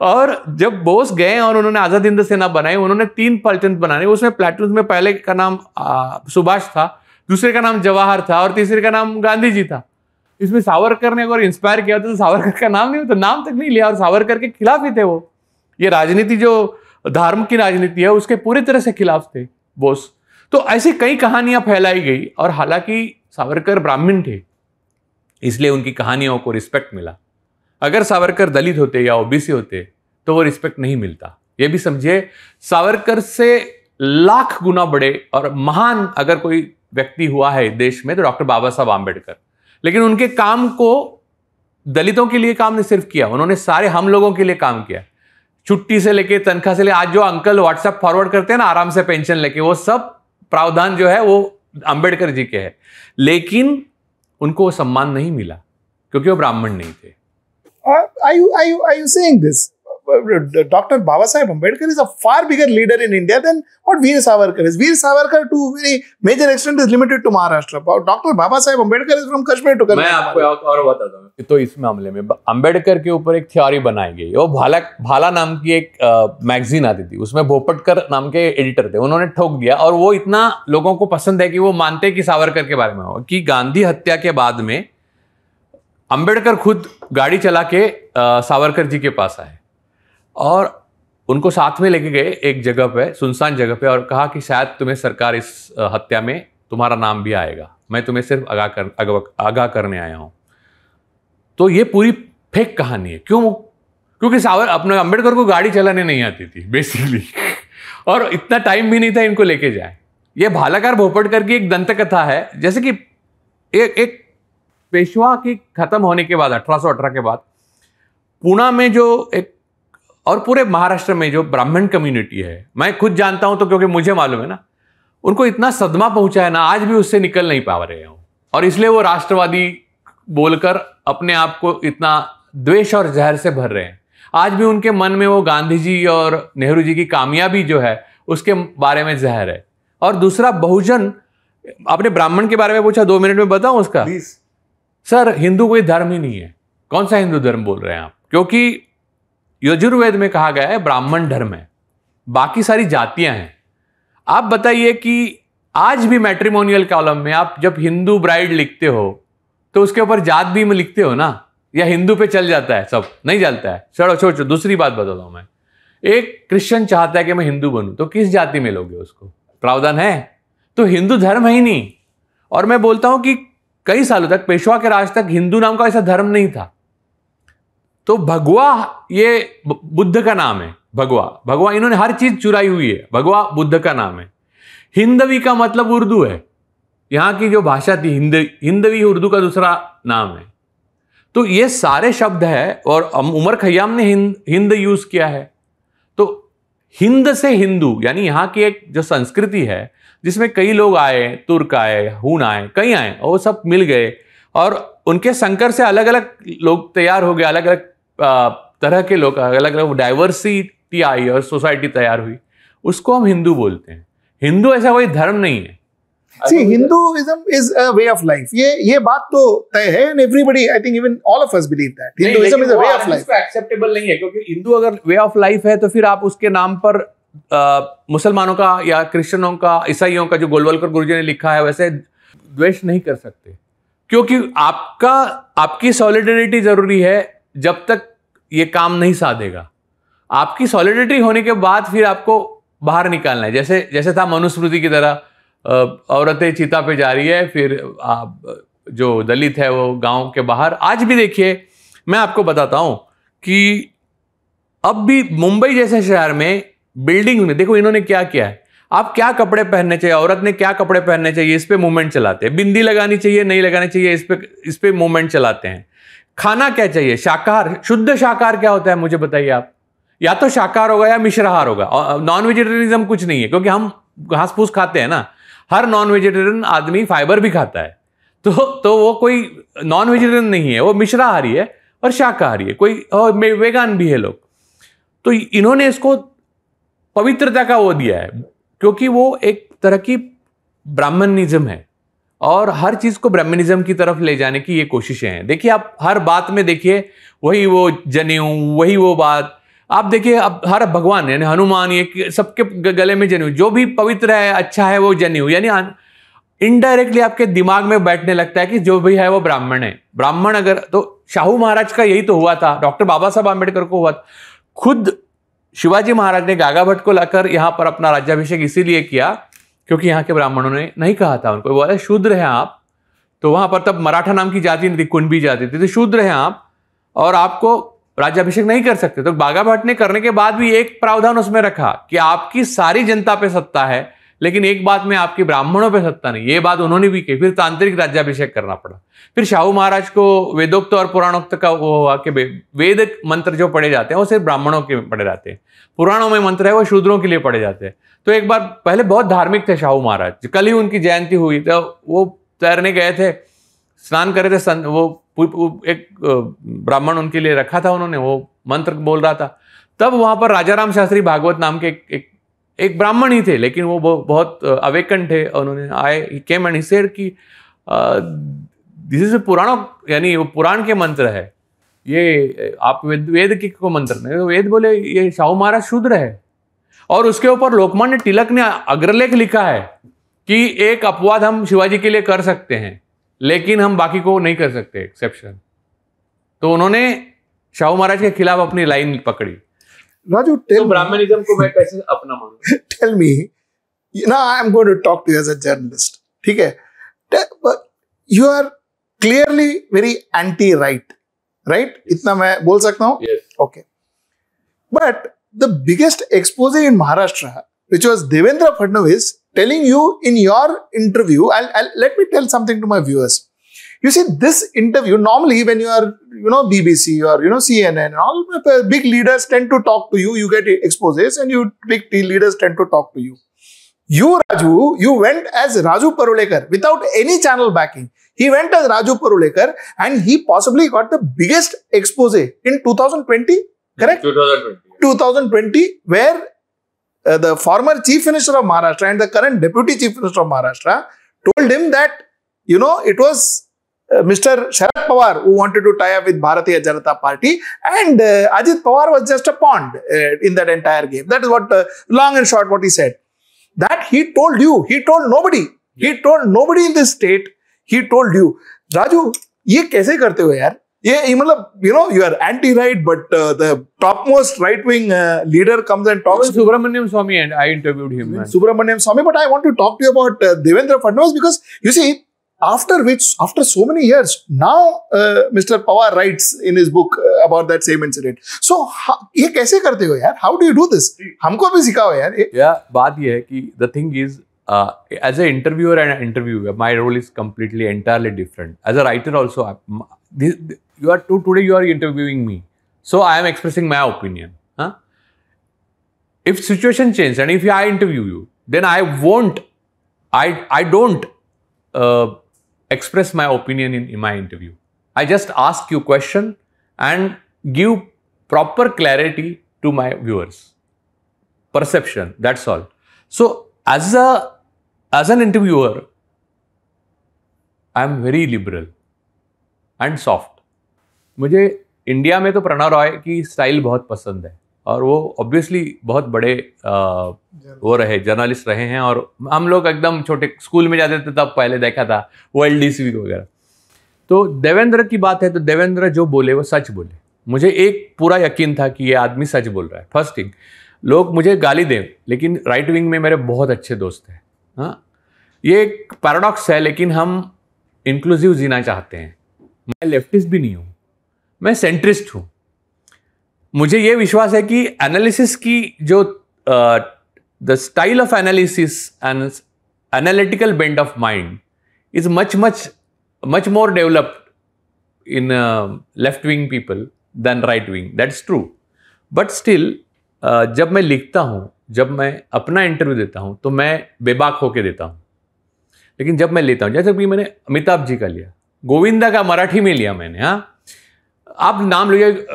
और जब बोस गए और उन्होंने आज़ाद हिंद सेना बनाई उन्होंने तीन पलटन बनाने उसमें प्लेटून में पहले का नाम सुभाष था दूसरे का नाम जवाहर था और तीसरे का नाम गांधी जी था इसमें सावरकर ने अगर इंस्पायर किया तो सावरकर का नाम नहीं तो नाम तक नहीं लिया और सावरकर के खिलाफ ही थे वो ये राजनीति जो धर्म की राजनीति है उसके पूरी तरह से खिलाफ थे बोस तो ऐसी कई कहानियां फैलाई गई और हालांकि सावरकर ब्राह्मण थे इसलिए उनकी कहानियों को रिस्पेक्ट मिला अगर सावरकर दलित होते या ओबीसी होते तो वो रिस्पेक्ट नहीं मिलता ये भी समझिए सावरकर से लाख गुना बड़े और महान अगर कोई व्यक्ति हुआ है देश में तो डॉक्टर बाबा साहब आम्बेडकर लेकिन उनके काम को दलितों के लिए काम नहीं सिर्फ किया उन्होंने सारे हम लोगों के लिए काम किया छुट्टी से लेके तनख्वाह से ले आज जो अंकल व्हाट्सएप फॉरवर्ड करते हैं ना आराम से पेंशन लेके वो सब प्रावधान जो है वो अंबेडकर जी के है लेकिन उनको वो सम्मान नहीं मिला क्योंकि वो ब्राह्मण नहीं
थे Are, are, you, are, you, are you saying this? Dr. Babasaheb Ambedkar is a far bigger leader in India than what Veer Savarkar is. Veer Savarkar to very major extent is limited to Maharashtra. but Dr. Babasaheb Ambedkar is from Kashmir to Kashmir. मैं आपको
और बता दूं तो इस मामले में अंबेडकर के ऊपर एक थ्योरी बनाई गई और भाला भाला नाम की एक मैगजीन आती थी उसमें भोपटकर नाम के एडिटर थे उन्होंने ठोक दिया और वो इतना लोगों को पसंद है कि वो मानते कि सावरकर के बारे में हो कि गांधी हत्या के बाद में अंबेडकर खुद गाड़ी चला के सावरकर जी के पास आए और उनको साथ में लेके गए एक जगह पे सुनसान जगह पे और कहा कि शायद तुम्हें सरकार इस हत्या में तुम्हारा नाम भी आएगा मैं तुम्हें सिर्फ आगाह कर आगाह आगा करने आया हूँ तो ये पूरी फेक कहानी है क्यों क्योंकि सावर अपने अम्बेडकर को गाड़ी चलाने नहीं आती थी बेसिकली और इतना टाइम भी नहीं था इनको लेके जाए ये भालाकार भोपटकर की एक दंतकथा है जैसे कि एक एक पेशवा की ख़त्म होने के बाद अठारह के बाद पुणे में जो एक और पूरे महाराष्ट्र में जो ब्राह्मण कम्युनिटी है मैं खुद जानता हूं तो क्योंकि मुझे मालूम है ना उनको इतना सदमा पहुंचा है ना आज भी उससे निकल नहीं पा रहे हूँ और इसलिए वो राष्ट्रवादी बोलकर अपने आप को इतना द्वेष और जहर से भर रहे हैं आज भी उनके मन में वो गांधी जी और नेहरू जी की कामयाबी जो है उसके बारे में जहर है और दूसरा बहुजन आपने ब्राह्मण के बारे में पूछा दो मिनट में बताऊं उसका प्लीज़ सर हिंदू कोई धर्म ही नहीं है कौन सा हिंदू धर्म बोल रहे हैं आप क्योंकि यजुर्वेद में कहा गया है ब्राह्मण धर्म है बाकी सारी जातियां हैं आप बताइए कि आज भी मैट्रिमोनियल कॉलम में आप जब हिंदू ब्राइड लिखते हो तो उसके ऊपर जात भी में लिखते हो ना या हिंदू पे चल जाता है सब नहीं चलता है चलो छोड़ो दूसरी बात बता दो मैं एक क्रिश्चियन चाहता है कि मैं हिंदू बनूं तो किस जाति में लोगे उसको प्रावधान है तो हिंदू धर्म है ही नहीं और मैं बोलता हूं कि कई सालों तक पेशवा के राज तक हिंदू नाम का ऐसा धर्म नहीं था तो भगवा ये बुद्ध का नाम है भगवा भगवा इन्होंने हर चीज चुराई हुई है भगवा बुद्ध का नाम है हिंदवी का मतलब उर्दू है यहां की जो भाषा थी हिंद हिंदवी उर्दू का दूसरा नाम है तो ये सारे शब्द है और उमर खयाम ने हिंद हिंद यूज़ किया है तो हिंद से हिंदू यानी यहाँ की एक जो संस्कृति है जिसमें कई लोग आए तुर्क आए हून आए कई आए वो सब मिल गए और उनके संकर से अलग अलग लोग तैयार हो गए अलग अलग तरह के लोग अलग अलग डाइवर्सिटी आई और सोसाइटी
तैयार हुई उसको हम हिंदू बोलते हैं हिंदू ऐसा कोई धर्म नहीं है see Hinduism is a way of life ये ये बात तो तय है and everybody I think even all of us believe that Hinduism is a way of life
acceptable नहीं है क्योंकि हिंदू अगर वे ऑफ लाइफ है तो फिर आप उसके नाम पर मुसलमानों का या क्रिश्चियनों का ईसाइयों का जो गोलवलकर गुरुजी ने लिखा है वैसे द्वेष नहीं कर सकते क्योंकि आपका आपकी सॉलिडरिटी जरूरी है जब तक ये काम नहीं साधेगा आपकी सॉलिडरिटी होने के बाद फिर आपको बाहर निकालना है जैसे जैसे था मनुस्मृति की तरह औरतें चिता पे जा रही है फिर जो दलित है वो गांव के बाहर आज भी देखिए मैं आपको बताता हूँ कि अब भी मुंबई जैसे शहर में बिल्डिंग में देखो इन्होंने क्या किया है आप क्या कपड़े पहनने चाहिए औरत ने क्या कपड़े पहनने चाहिए इस पर मूवमेंट चलाते हैं बिंदी लगानी चाहिए नहीं लगानी चाहिए इस पर इस पर मूवमेंट चलाते हैं खाना क्या चाहिए शाकाहार शुद्ध शाकाहार क्या होता है मुझे बताइए आप या तो शाकाहार होगा या मिश्राहार होगा नॉन वेजिटेरियनिज्म कुछ नहीं है क्योंकि हम घास फूस खाते हैं ना हर नॉन वेजिटेरियन आदमी फाइबर भी खाता है तो तो वो कोई नॉन वेजिटेरियन नहीं है वो मिश्राहारी है और शाकाहारी है कोई और वेगान भी है लोग तो इन्होंने इसको पवित्रता का वो दिया है क्योंकि वो एक तरह की ब्राह्मणिज्म है और हर चीज़ को ब्राह्मणिज्म की तरफ ले जाने की ये कोशिशें हैं देखिए आप हर बात में देखिए वही वो जनेऊ वही वो बात आप देखिए अब हर भगवान यानी हनुमान ये सबके गले में जनेऊ जो भी पवित्र है अच्छा है वो जनेऊ यानी इनडायरेक्टली आपके दिमाग में बैठने लगता है कि जो भी है वो ब्राह्मण है ब्राह्मण अगर तो शाहू महाराज का यही तो हुआ था डॉक्टर बाबा साहब आम्बेडकर को हुआ खुद शिवाजी महाराज ने गागा भट्ट को लाकर यहाँ पर अपना राज्याभिषेक इसीलिए किया क्योंकि यहाँ के ब्राह्मणों ने नहीं कहा था उनको बोला शूद्र हैं आप तो वहाँ पर तब मराठा नाम की जाति नहीं थी कुंडी जाति थी तो शूद्र हैं आप और आपको राज्याभिषेक नहीं कर सकते तो बाघा भट्ट ने करने के बाद भी एक प्रावधान उसमें रखा कि आपकी सारी जनता पे सत्ता है लेकिन एक बात में आपकी ब्राह्मणों पे सत्ता नहीं ये बात उन्होंने भी की फिर तांत्रिक राज्याभिषेक करना पड़ा फिर शाहू महाराज को वेदोक्त और पुराणोक्त का वो हुआ कि वेद मंत्र जो पढ़े जाते हैं वो सिर्फ ब्राह्मणों के पढ़े जाते हैं पुराणों में मंत्र है वो शूद्रों के लिए पढ़े जाते हैं तो एक बार पहले बहुत धार्मिक थे शाहू महाराज कल ही उनकी जयंती हुई तो वो तैरने गए थे स्नान करे थे वो एक ब्राह्मण उनके लिए रखा था उन्होंने वो मंत्र बोल रहा था तब वहां पर राजाराम शास्त्री भागवत नाम के एक एक, एक ब्राह्मण ही थे लेकिन वो बहुत अवेकन थे उन्होंने आए केम एंड हिसेर की दिस इज पुराणों यानी वो पुराण के मंत्र है ये आप वेद वेद की को मंत्र नहीं तो वेद बोले ये शाहू महाराज शूद्र है और उसके ऊपर लोकमान्य तिलक ने अग्रलेख लिखा है कि एक अपवाद हम शिवाजी के लिए कर सकते हैं लेकिन हम बाकी को नहीं कर सकते एक्सेप्शन तो उन्होंने शाहू महाराज के खिलाफ अपनी लाइन पकड़ी
राजू टेल तो ब्राह्मणिज्म को मैं कैसे अपना मानूं टेल मी ना I am going to talk to as a journalist ठीक है you are clearly very anti right right इतना मैं बोल सकता हूं okay but the biggest exposure in Maharashtra which was Devendra Fadnavis telling you in your interview, I'll, I'll, let me tell something to my viewers. You see, this interview, normally when you are, you know, BBC or, you know, CNN and all big leaders tend to talk to you. You get exposes and you big leaders tend to talk to you. You, Raju, you went as Raju Parulekar without any channel backing. He went as Raju Parulekar and he possibly got the biggest expose in 2020, correct? 2020. 2020, where uh, the former chief minister of Maharashtra and the current deputy chief minister of Maharashtra told him that, you know, it was uh, Mr. Sharad Pawar who wanted to tie up with Bharatiya Janata Party and uh, Ajit Pawar was just a pawn uh, in that entire game. That is what, uh, long and short, what he said. That he told you, he told nobody. He told nobody in this state, he told you. Raju, ये कैसे करते हो यार yeah, you know, you are anti-right, but uh, the topmost right-wing uh, leader comes and talks. Even Subramaniam
Swami and I interviewed him.
Man. Subramaniam Swami, but I want to talk to you about uh, Devendra Fadnavis because you see, after which, after so many years, now uh, Mr. Pawar writes in his book uh, about that same incident. So, ये How do you do this? हमको भी सिखाओ यार. Yeah, बात ये है कि the thing is uh, as an interviewer and an interviewer,
my role is completely entirely different. As a writer also, I, this, you are to today you are interviewing me so i am expressing my opinion huh? if situation changes and if i interview you then i won't i i don't uh, express my opinion in, in my interview i just ask you question and give proper clarity to my viewers perception that's all so as a as an interviewer i am very liberal and soft मुझे India में तो प्रणव रॉय की style बहुत पसंद है और वो obviously बहुत बड़े आ, वो रहे जर्नलिस्ट रहे हैं और हम लोग एकदम छोटे स्कूल में जाते थे तब पहले देखा था वर्ल्ड डी वगैरह तो देवेंद्र की बात है तो देवेंद्र जो बोले वो सच बोले मुझे एक पूरा यकीन था कि ये आदमी सच बोल रहा है फर्स्ट थिंग लोग मुझे गाली दें लेकिन राइट विंग में मेरे बहुत अच्छे दोस्त हैं हाँ ये एक पैराडॉक्स है लेकिन हम इंक्लूसिव जीना चाहते हैं मैं लेफ्टिस्ट भी नहीं हूँ मैं सेंट्रिस्ट हूँ मुझे ये विश्वास है कि एनालिसिस की जो the style of analysis and analytical bend of mind is much much much more developed in left wing people than right wing that's true but still जब मैं लिखता हूँ जब मैं अपना इंटरव्यू देता हूँ तो मैं बेबाक होके देता हूँ लेकिन जब मैं लेता हूँ जैसे कि मैंने अमिताभ जी का लिया गोविंदा का मराठी में लिया मैंने हाँ आप नाम लीजिए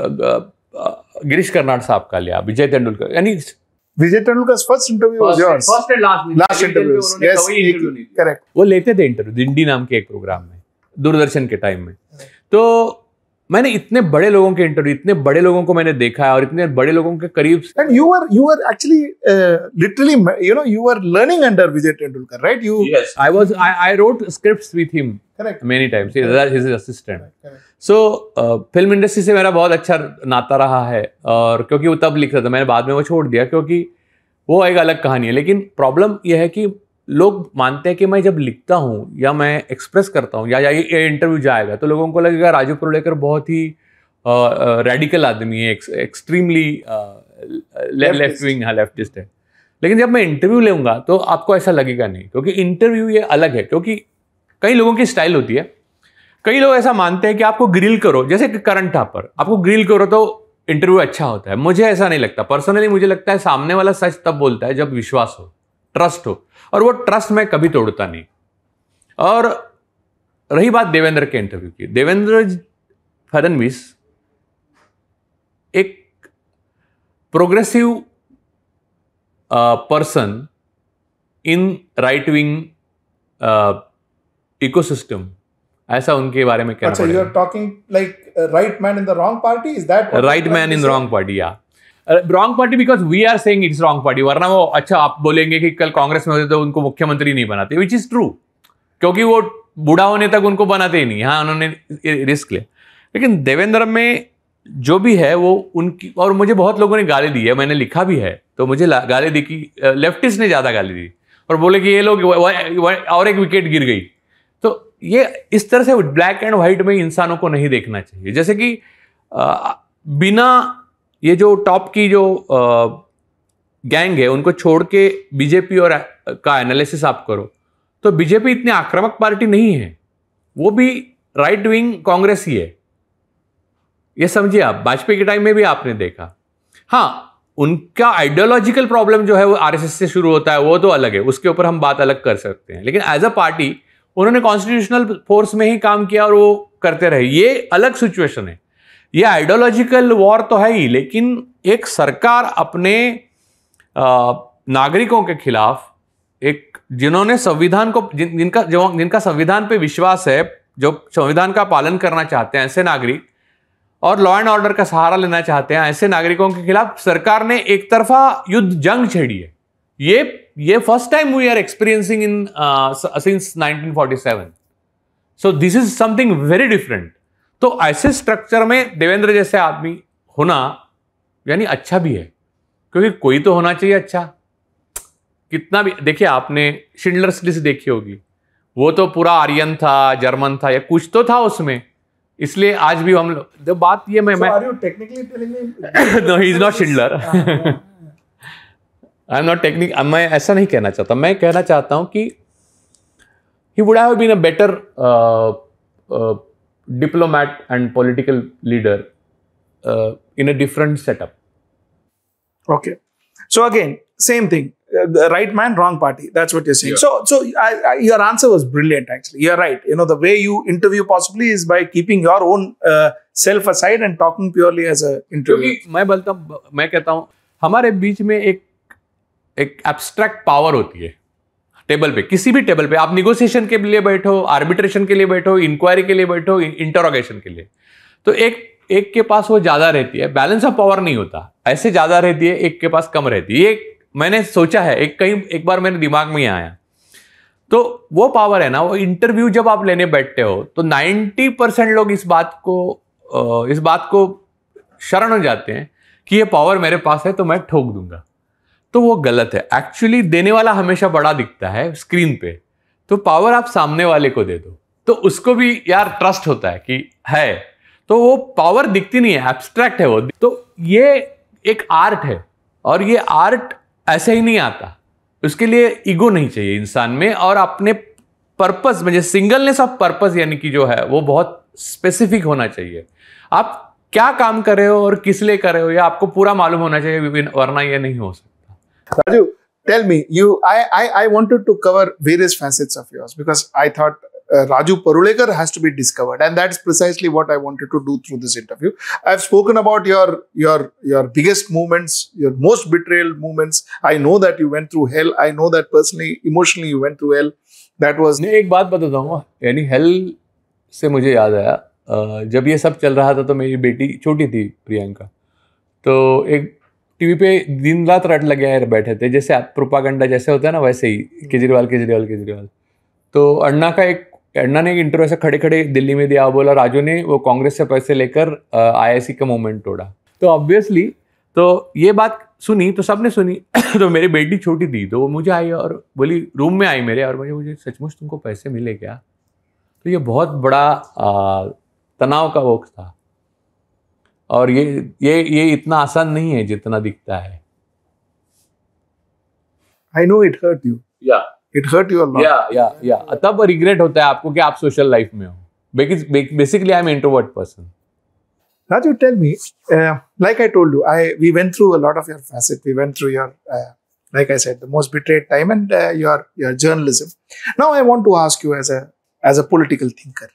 गिरीश कर्नाड साहब का लिया विजय तेंदुलकर यानी
Vijay Tendulkar first interview was yours first and last last interview yes
correct वो लेते थे इंटरव्यू दिंडी नाम के एक प्रोग्राम में दूरदर्शन के टाइम में तो मैंने इतने बड़े लोगों के इंटरव्यू इतने बड़े लोगों को मैंने देखा है और इतने बड़े लोगों के करीब
and you are you are actually literally you know you are learning under Vijay Tendulkar right you I was I I wrote scripts with him correct
many times is assistant so film industry से मेरा बहुत अच्छा नाता रहा है और क्योंकि वो तब लिख रहा था मैंने बाद में वो छोड़ दिया क्योंकि वो एक अलग कहानी है लेकिन प्रॉब्लम यह है कि लोग मानते हैं कि मैं जब लिखता हूँ या मैं एक्सप्रेस करता हूँ या, या ये इंटरव्यू जाएगा तो लोगों को लगेगा राजू पुरोलेकर बहुत ही रेडिकल आदमी है एक्सट्रीमली लेफ्ट विंग है लेफ्टिस्ट है लेकिन जब मैं इंटरव्यू लूँगा तो आपको ऐसा लगेगा नहीं क्योंकि इंटरव्यू ये अलग है क्योंकि कई लोगों की स्टाइल होती है कई लोग ऐसा मानते हैं कि आपको ग्रिल करो जैसे करण थापर आपको ग्रिल करो तो इंटरव्यू अच्छा होता है मुझे ऐसा नहीं लगता पर्सनली मुझे लगता है सामने वाला सच तब बोलता है जब विश्वास हो ट्रस्ट हो और वो ट्रस्ट मैं कभी तोड़ता नहीं और रही बात देवेंद्र के इंटरव्यू की देवेंद्र फडनवीस एक progressive person in right wing ecosystem ऐसा उनके बारे में कहना अच्छा you are
talking like right man in the wrong party is that right man in wrong
party या wrong party because we are saying it's wrong party वरना वो अच्छा आप बोलेंगे कि कल कांग्रेस में होते तो उनको मुख्यमंत्री नहीं बनाते विच इज ट्रू क्योंकि वो बूढ़ा होने तक उनको बनाते ही नहीं हाँ उन्होंने रिस्क लिया लेकिन देवेंद्र में जो भी है वो उनकी और मुझे बहुत लोगों ने गाली दी है मैंने लिखा भी है तो मुझे गाली दी कि लेफ्टिस्ट uh, ने ज़्यादा गाली दी और बोले कि ये लोग और एक विकेट गिर गई ये इस तरह से ब्लैक एंड व्हाइट में इंसानों को नहीं देखना चाहिए जैसे कि बिना ये जो टॉप की जो गैंग है उनको छोड़ के बीजेपी और का एनालिसिस आप करो तो बीजेपी इतनी आक्रामक पार्टी नहीं है वो भी राइट विंग कांग्रेस ही है ये समझिए आप वाजपेयी के टाइम में भी आपने देखा हाँ उनका आइडियोलॉजिकल प्रॉब्लम जो है वो आरएसएस से शुरू होता है वो तो अलग है उसके ऊपर हम बात अलग कर सकते हैं लेकिन एज अ पार्टी उन्होंने कॉन्स्टिट्यूशनल फोर्स में ही काम किया और वो करते रहे ये अलग सिचुएशन है ये आइडियोलॉजिकल वॉर तो है ही लेकिन एक सरकार अपने आ, नागरिकों के खिलाफ एक जिन्होंने संविधान को जिन, जिनका जो जिनका संविधान पे विश्वास है जो संविधान का पालन करना चाहते हैं ऐसे नागरिक और लॉ एंड ऑर्डर का सहारा लेना चाहते हैं ऐसे नागरिकों के खिलाफ सरकार ने एक तरफा युद्ध जंग छेड़ी है ये ये first time we are experiencing in since 1947 so this is something very different तो ऐसे स्ट्रक्चर में देवेंद्र जैसे आदमी होना यानी अच्छा भी है क्योंकि कोई तो होना चाहिए अच्छा कितना भी देखिए आपने शिंडलर्स लिस्ट देखी होगी वो तो पूरा आर्यन था जर्मन था या कुछ तो था उसमें इसलिए आज भी हम लोग बात ये मैं so
मैं no he is not Schindler
I am not technique मैं ऐसा नहीं कहना चाहता मैं कहना चाहता हूँ कि he would have been a better diplomat and political leader
in a different setup. Okay. So again, same thing. Uh, right man, wrong party. That's what you're saying. Yeah. So, so I, I, your answer was brilliant. Actually, you're right. You know the way you interview possibly is by keeping your own uh, self aside and talking purely as a interview. मैं बोलता मैं कहता हूँ हमारे बीच में एक
एक abstract power होती है टेबल पे किसी भी टेबल पे आप निगोसिएशन के लिए बैठो आर्बिट्रेशन के लिए बैठो इंक्वायरी के लिए बैठो इंटरोगेशन के लिए तो एक एक के पास वो ज़्यादा रहती है बैलेंस ऑफ पावर नहीं होता ऐसे ज़्यादा रहती है एक के पास कम रहती है ये मैंने सोचा है एक कहीं एक बार मेरे दिमाग में आया तो वो पावर है ना वो इंटरव्यू जब आप लेने बैठते हो तो 90 परसेंट लोग इस बात को इस बात को शरण हो जाते हैं कि ये पावर मेरे पास है तो मैं ठोक दूंगा तो वो गलत है एक्चुअली देने वाला हमेशा बड़ा दिखता है स्क्रीन पे तो पावर आप सामने वाले को दे दो तो उसको भी यार ट्रस्ट होता है कि है तो वो पावर दिखती नहीं है एब्स्ट्रैक्ट है वो तो ये एक आर्ट है और ये आर्ट ऐसे ही नहीं आता उसके लिए ईगो नहीं चाहिए इंसान में और अपने पर्पस मुझे सिंगलनेस ऑफ पर्पस यानी कि जो है वो बहुत स्पेसिफिक होना चाहिए आप क्या काम कर रहे हो और किस लिए कर रहे हो या आपको पूरा मालूम होना चाहिए वरना ये नहीं हो सकता
Raju, tell me, you, I, I, I wanted to cover various facets of yours because I thought uh, Raju Parulekar has to be discovered, and that's precisely what I wanted to do through this interview. I've spoken about your your your biggest moments, your most betrayal moments. I know that you went through hell. I know that personally, emotionally, you went through hell. That was. एक बात बताता
यानी hell से मुझे याद आया जब ये सब चल रहा था तो मेरी बेटी छोटी थी प्रियंका तो एक टीवी पे दिन रात रट लगे हैं बैठे थे जैसे प्रोपागंडा जैसे होता है ना वैसे ही केजरीवाल केजरीवाल केजरीवाल तो अण्णा का एक अण्णा ने एक इंटरव्यू ऐसा खड़े खड़े दिल्ली में दिया बोला राजू ने वो कांग्रेस से पैसे लेकर आई का मूवमेंट तोड़ा तो ऑब्वियसली तो ये बात सुनी तो सबने सुनी तो मेरी बेटी छोटी थी तो वो मुझे आई और बोली रूम में आई मेरे और मुझे मुझे सचमुच तुमको पैसे मिले क्या तो ये बहुत बड़ा तनाव का वो था और ये ये ये इतना आसान नहीं है जितना दिखता है
I know it hurt you
या इट हर्ट यू या या या तब रिग्रेट होता है आपको कि आप सोशल लाइफ में हो basically I am introvert person
Now you tell me, uh, like I told you, I we went through a lot of your facet. We went through your, uh, like I said, the most betrayed time and uh, your your journalism. Now I want to ask you as a as a political thinker.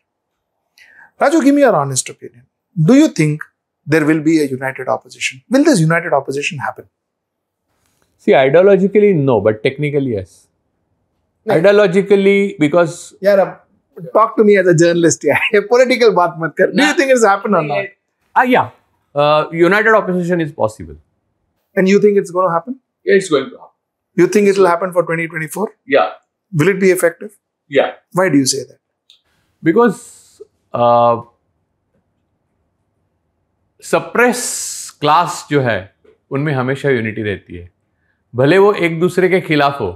Raju, give me your honest opinion. Do you think there will be a united opposition. Will this united opposition happen? See,
ideologically, no, but technically, yes. Ideologically, because. Yeah,
talk to me as a journalist. Yeah. Political baat mat kar. Do you think it's happened or not? Uh, yeah. Uh, united opposition is possible. And you think it's going to happen? Yeah, it's going to happen. You think it will happen for 2024? Yeah. Will it be effective? Yeah. Why do you say that? Because. Uh,
suppress class जो है उनमें हमेशा unity रहती है भले वो एक दूसरे के खिलाफ हो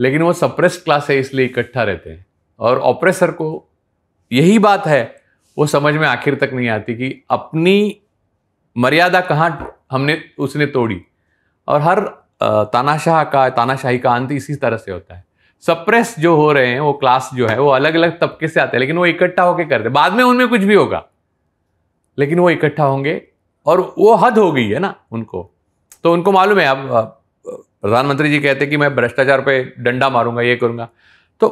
लेकिन वो सप्रेस क्लास है इसलिए इकट्ठा रहते हैं और ऑपरेसर को यही बात है वो समझ में आखिर तक नहीं आती कि अपनी मर्यादा कहाँ हमने उसने तोड़ी और हर तानाशाह का तानाशाही का अंत इसी तरह से होता है सप्रेस जो हो रहे हैं वो क्लास जो है वो अलग अलग तबके से आते हैं लेकिन वो इकट्ठा होकर करते बाद में उनमें कुछ भी होगा लेकिन वो इकट्ठा होंगे और वो हद हो गई है ना उनको तो उनको मालूम है अब प्रधानमंत्री जी कहते कि मैं भ्रष्टाचार पे डंडा मारूंगा ये करूंगा तो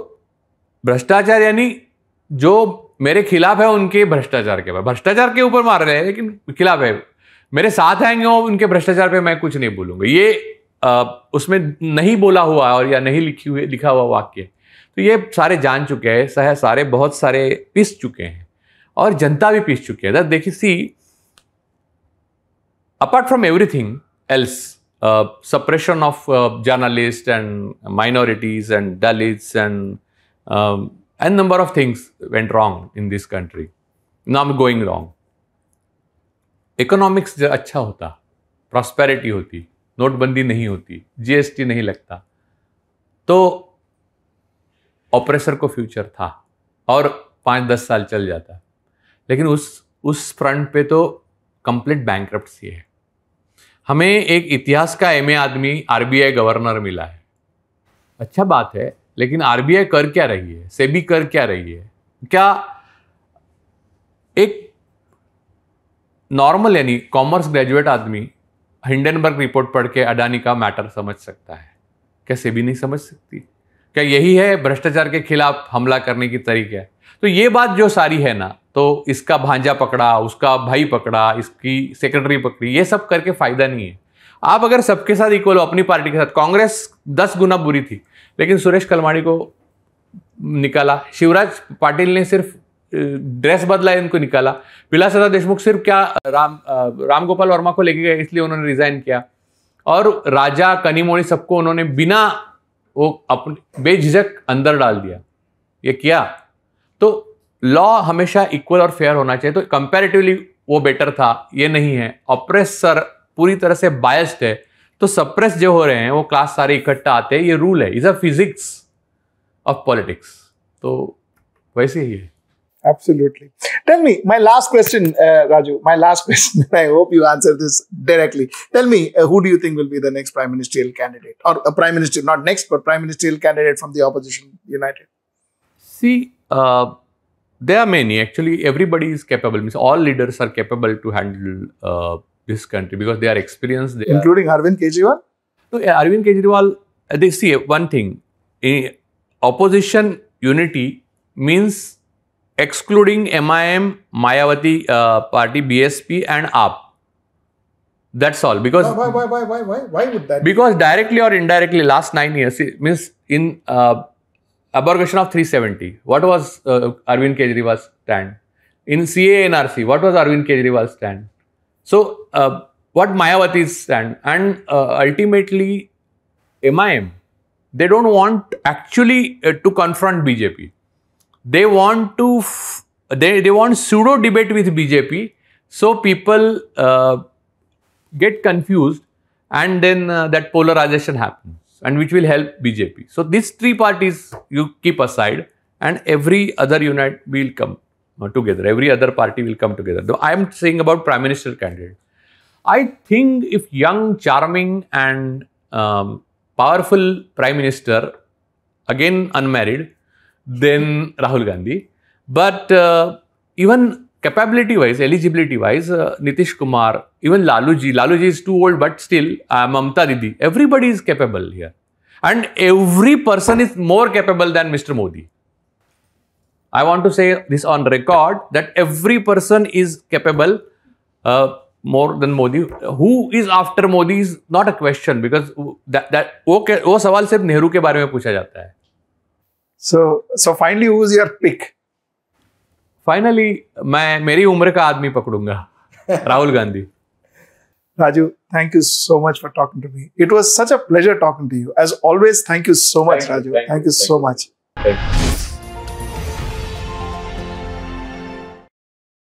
भ्रष्टाचार यानी जो मेरे खिलाफ है उनके भ्रष्टाचार के भ्रष्टाचार के ऊपर मार रहे हैं लेकिन खिलाफ है मेरे साथ आएंगे और उनके भ्रष्टाचार पे मैं कुछ नहीं बोलूंगा ये आ, उसमें नहीं बोला हुआ और या नहीं लिखी हुई लिखा हुआ वाक्य तो ये सारे जान चुके हैं सह सारे बहुत सारे पिस चुके हैं और जनता भी पीस चुकी है देखिए see apart from everything else suppression of journalist and minorities and Dalits and a number of things went wrong in this country not going wrong economics अच्छा होता प्रॉस्पेरिटी होती नोटबंदी नहीं होती जीएसटी नहीं लगता तो ऑपरेसर को फ्यूचर था और पांच दस साल चल जाता लेकिन उस उस फ्रंट पे तो कंप्लीट बैंक है हमें एक इतिहास का एम आदमी आरबीआई गवर्नर मिला है अच्छा बात है लेकिन आरबीआई कर क्या रही है सेबी कर क्या रही है क्या एक नॉर्मल यानी कॉमर्स ग्रेजुएट आदमी हिंडनबर्ग रिपोर्ट पढ़ के अडानी का मैटर समझ सकता है क्या सेबी नहीं समझ सकती क्या यही है भ्रष्टाचार के खिलाफ हमला करने की तरीका तो ये बात जो सारी है ना तो इसका भांजा पकड़ा उसका भाई पकड़ा इसकी सेक्रेटरी पकड़ी ये सब करके फायदा नहीं है आप अगर सबके साथ इक्वल हो अपनी पार्टी के साथ कांग्रेस दस गुना बुरी थी लेकिन सुरेश कलमाड़ी को निकाला शिवराज पाटिल ने सिर्फ ड्रेस बदला इनको निकाला पिलासदा देशमुख सिर्फ क्या राम राम गोपाल वर्मा को लेके गए इसलिए उन्होंने रिजाइन किया और राजा कनीमोड़ी सबको उन्होंने बिना वो अपने बेझिझक अंदर डाल दिया ये किया तो लॉ हमेशा इक्वल और फेयर होना चाहिए तो कंपेरेटिवली वो बेटर था ये नहीं है ऑप्रेसर पूरी तरह से बायस्ड है तो सप्रेस जो हो रहे हैं वो क्लास सारे इकट्ठा आते हैं ये रूल है is a physics of politics तो वैसे ही है
absolutely tell me my last question uh, raju my last question i hope you answer this directly tell me uh, who do you think will be the next prime ministerial candidate or a prime minister not next but prime ministerial candidate from the opposition united
see uh, there are many actually everybody is capable means all leaders are capable to handle uh, this country because they are experienced they including
are, arvind kejriwal no yeah, arvind kejriwal
uh, they see uh, one thing opposition unity means excluding MIM, Mayawati uh, party, BSP, and AAP. That's all. Because why,
why, why, why, why, why would that?
Because be? directly or indirectly, last nine years means in uh, abrogation of 370. What was uh, Arvind Kejriwal's stand? In CA what was Arvind Kejriwal's stand? So, uh, what Mayawati's stand? And uh, ultimately, MIM, they don't want actually uh, to confront BJP. They want to, f- they, they want pseudo debate with BJP. So, people uh, get confused and then uh, that polarization happens and which will help BJP. So these three parties you keep aside and every other unit will come uh, together. Every other party will come together. I am saying about prime minister candidate. I think if young, charming and um, powerful prime minister, again unmarried, then Rahul Gandhi. But uh, even capability wise eligibility wise Nitish Kumar even Lalu ji Lalu ji is too old but still Mamata Didi everybody is capable here and every person is more capable than Mister Modi I want to say this on record that every person is capable more than Modi who is after Modi is not a question because वो सवाल सिर्फ नेहरू के बारे में पूछा जाता है
so so finally who's your pick
finally मैं मेरी उम्र का आदमी पकड़ूंगा Rahul Gandhi
Raju thank you so much for talking to me it was such a pleasure talking to you as always thank you so much Raju thank you so much thank you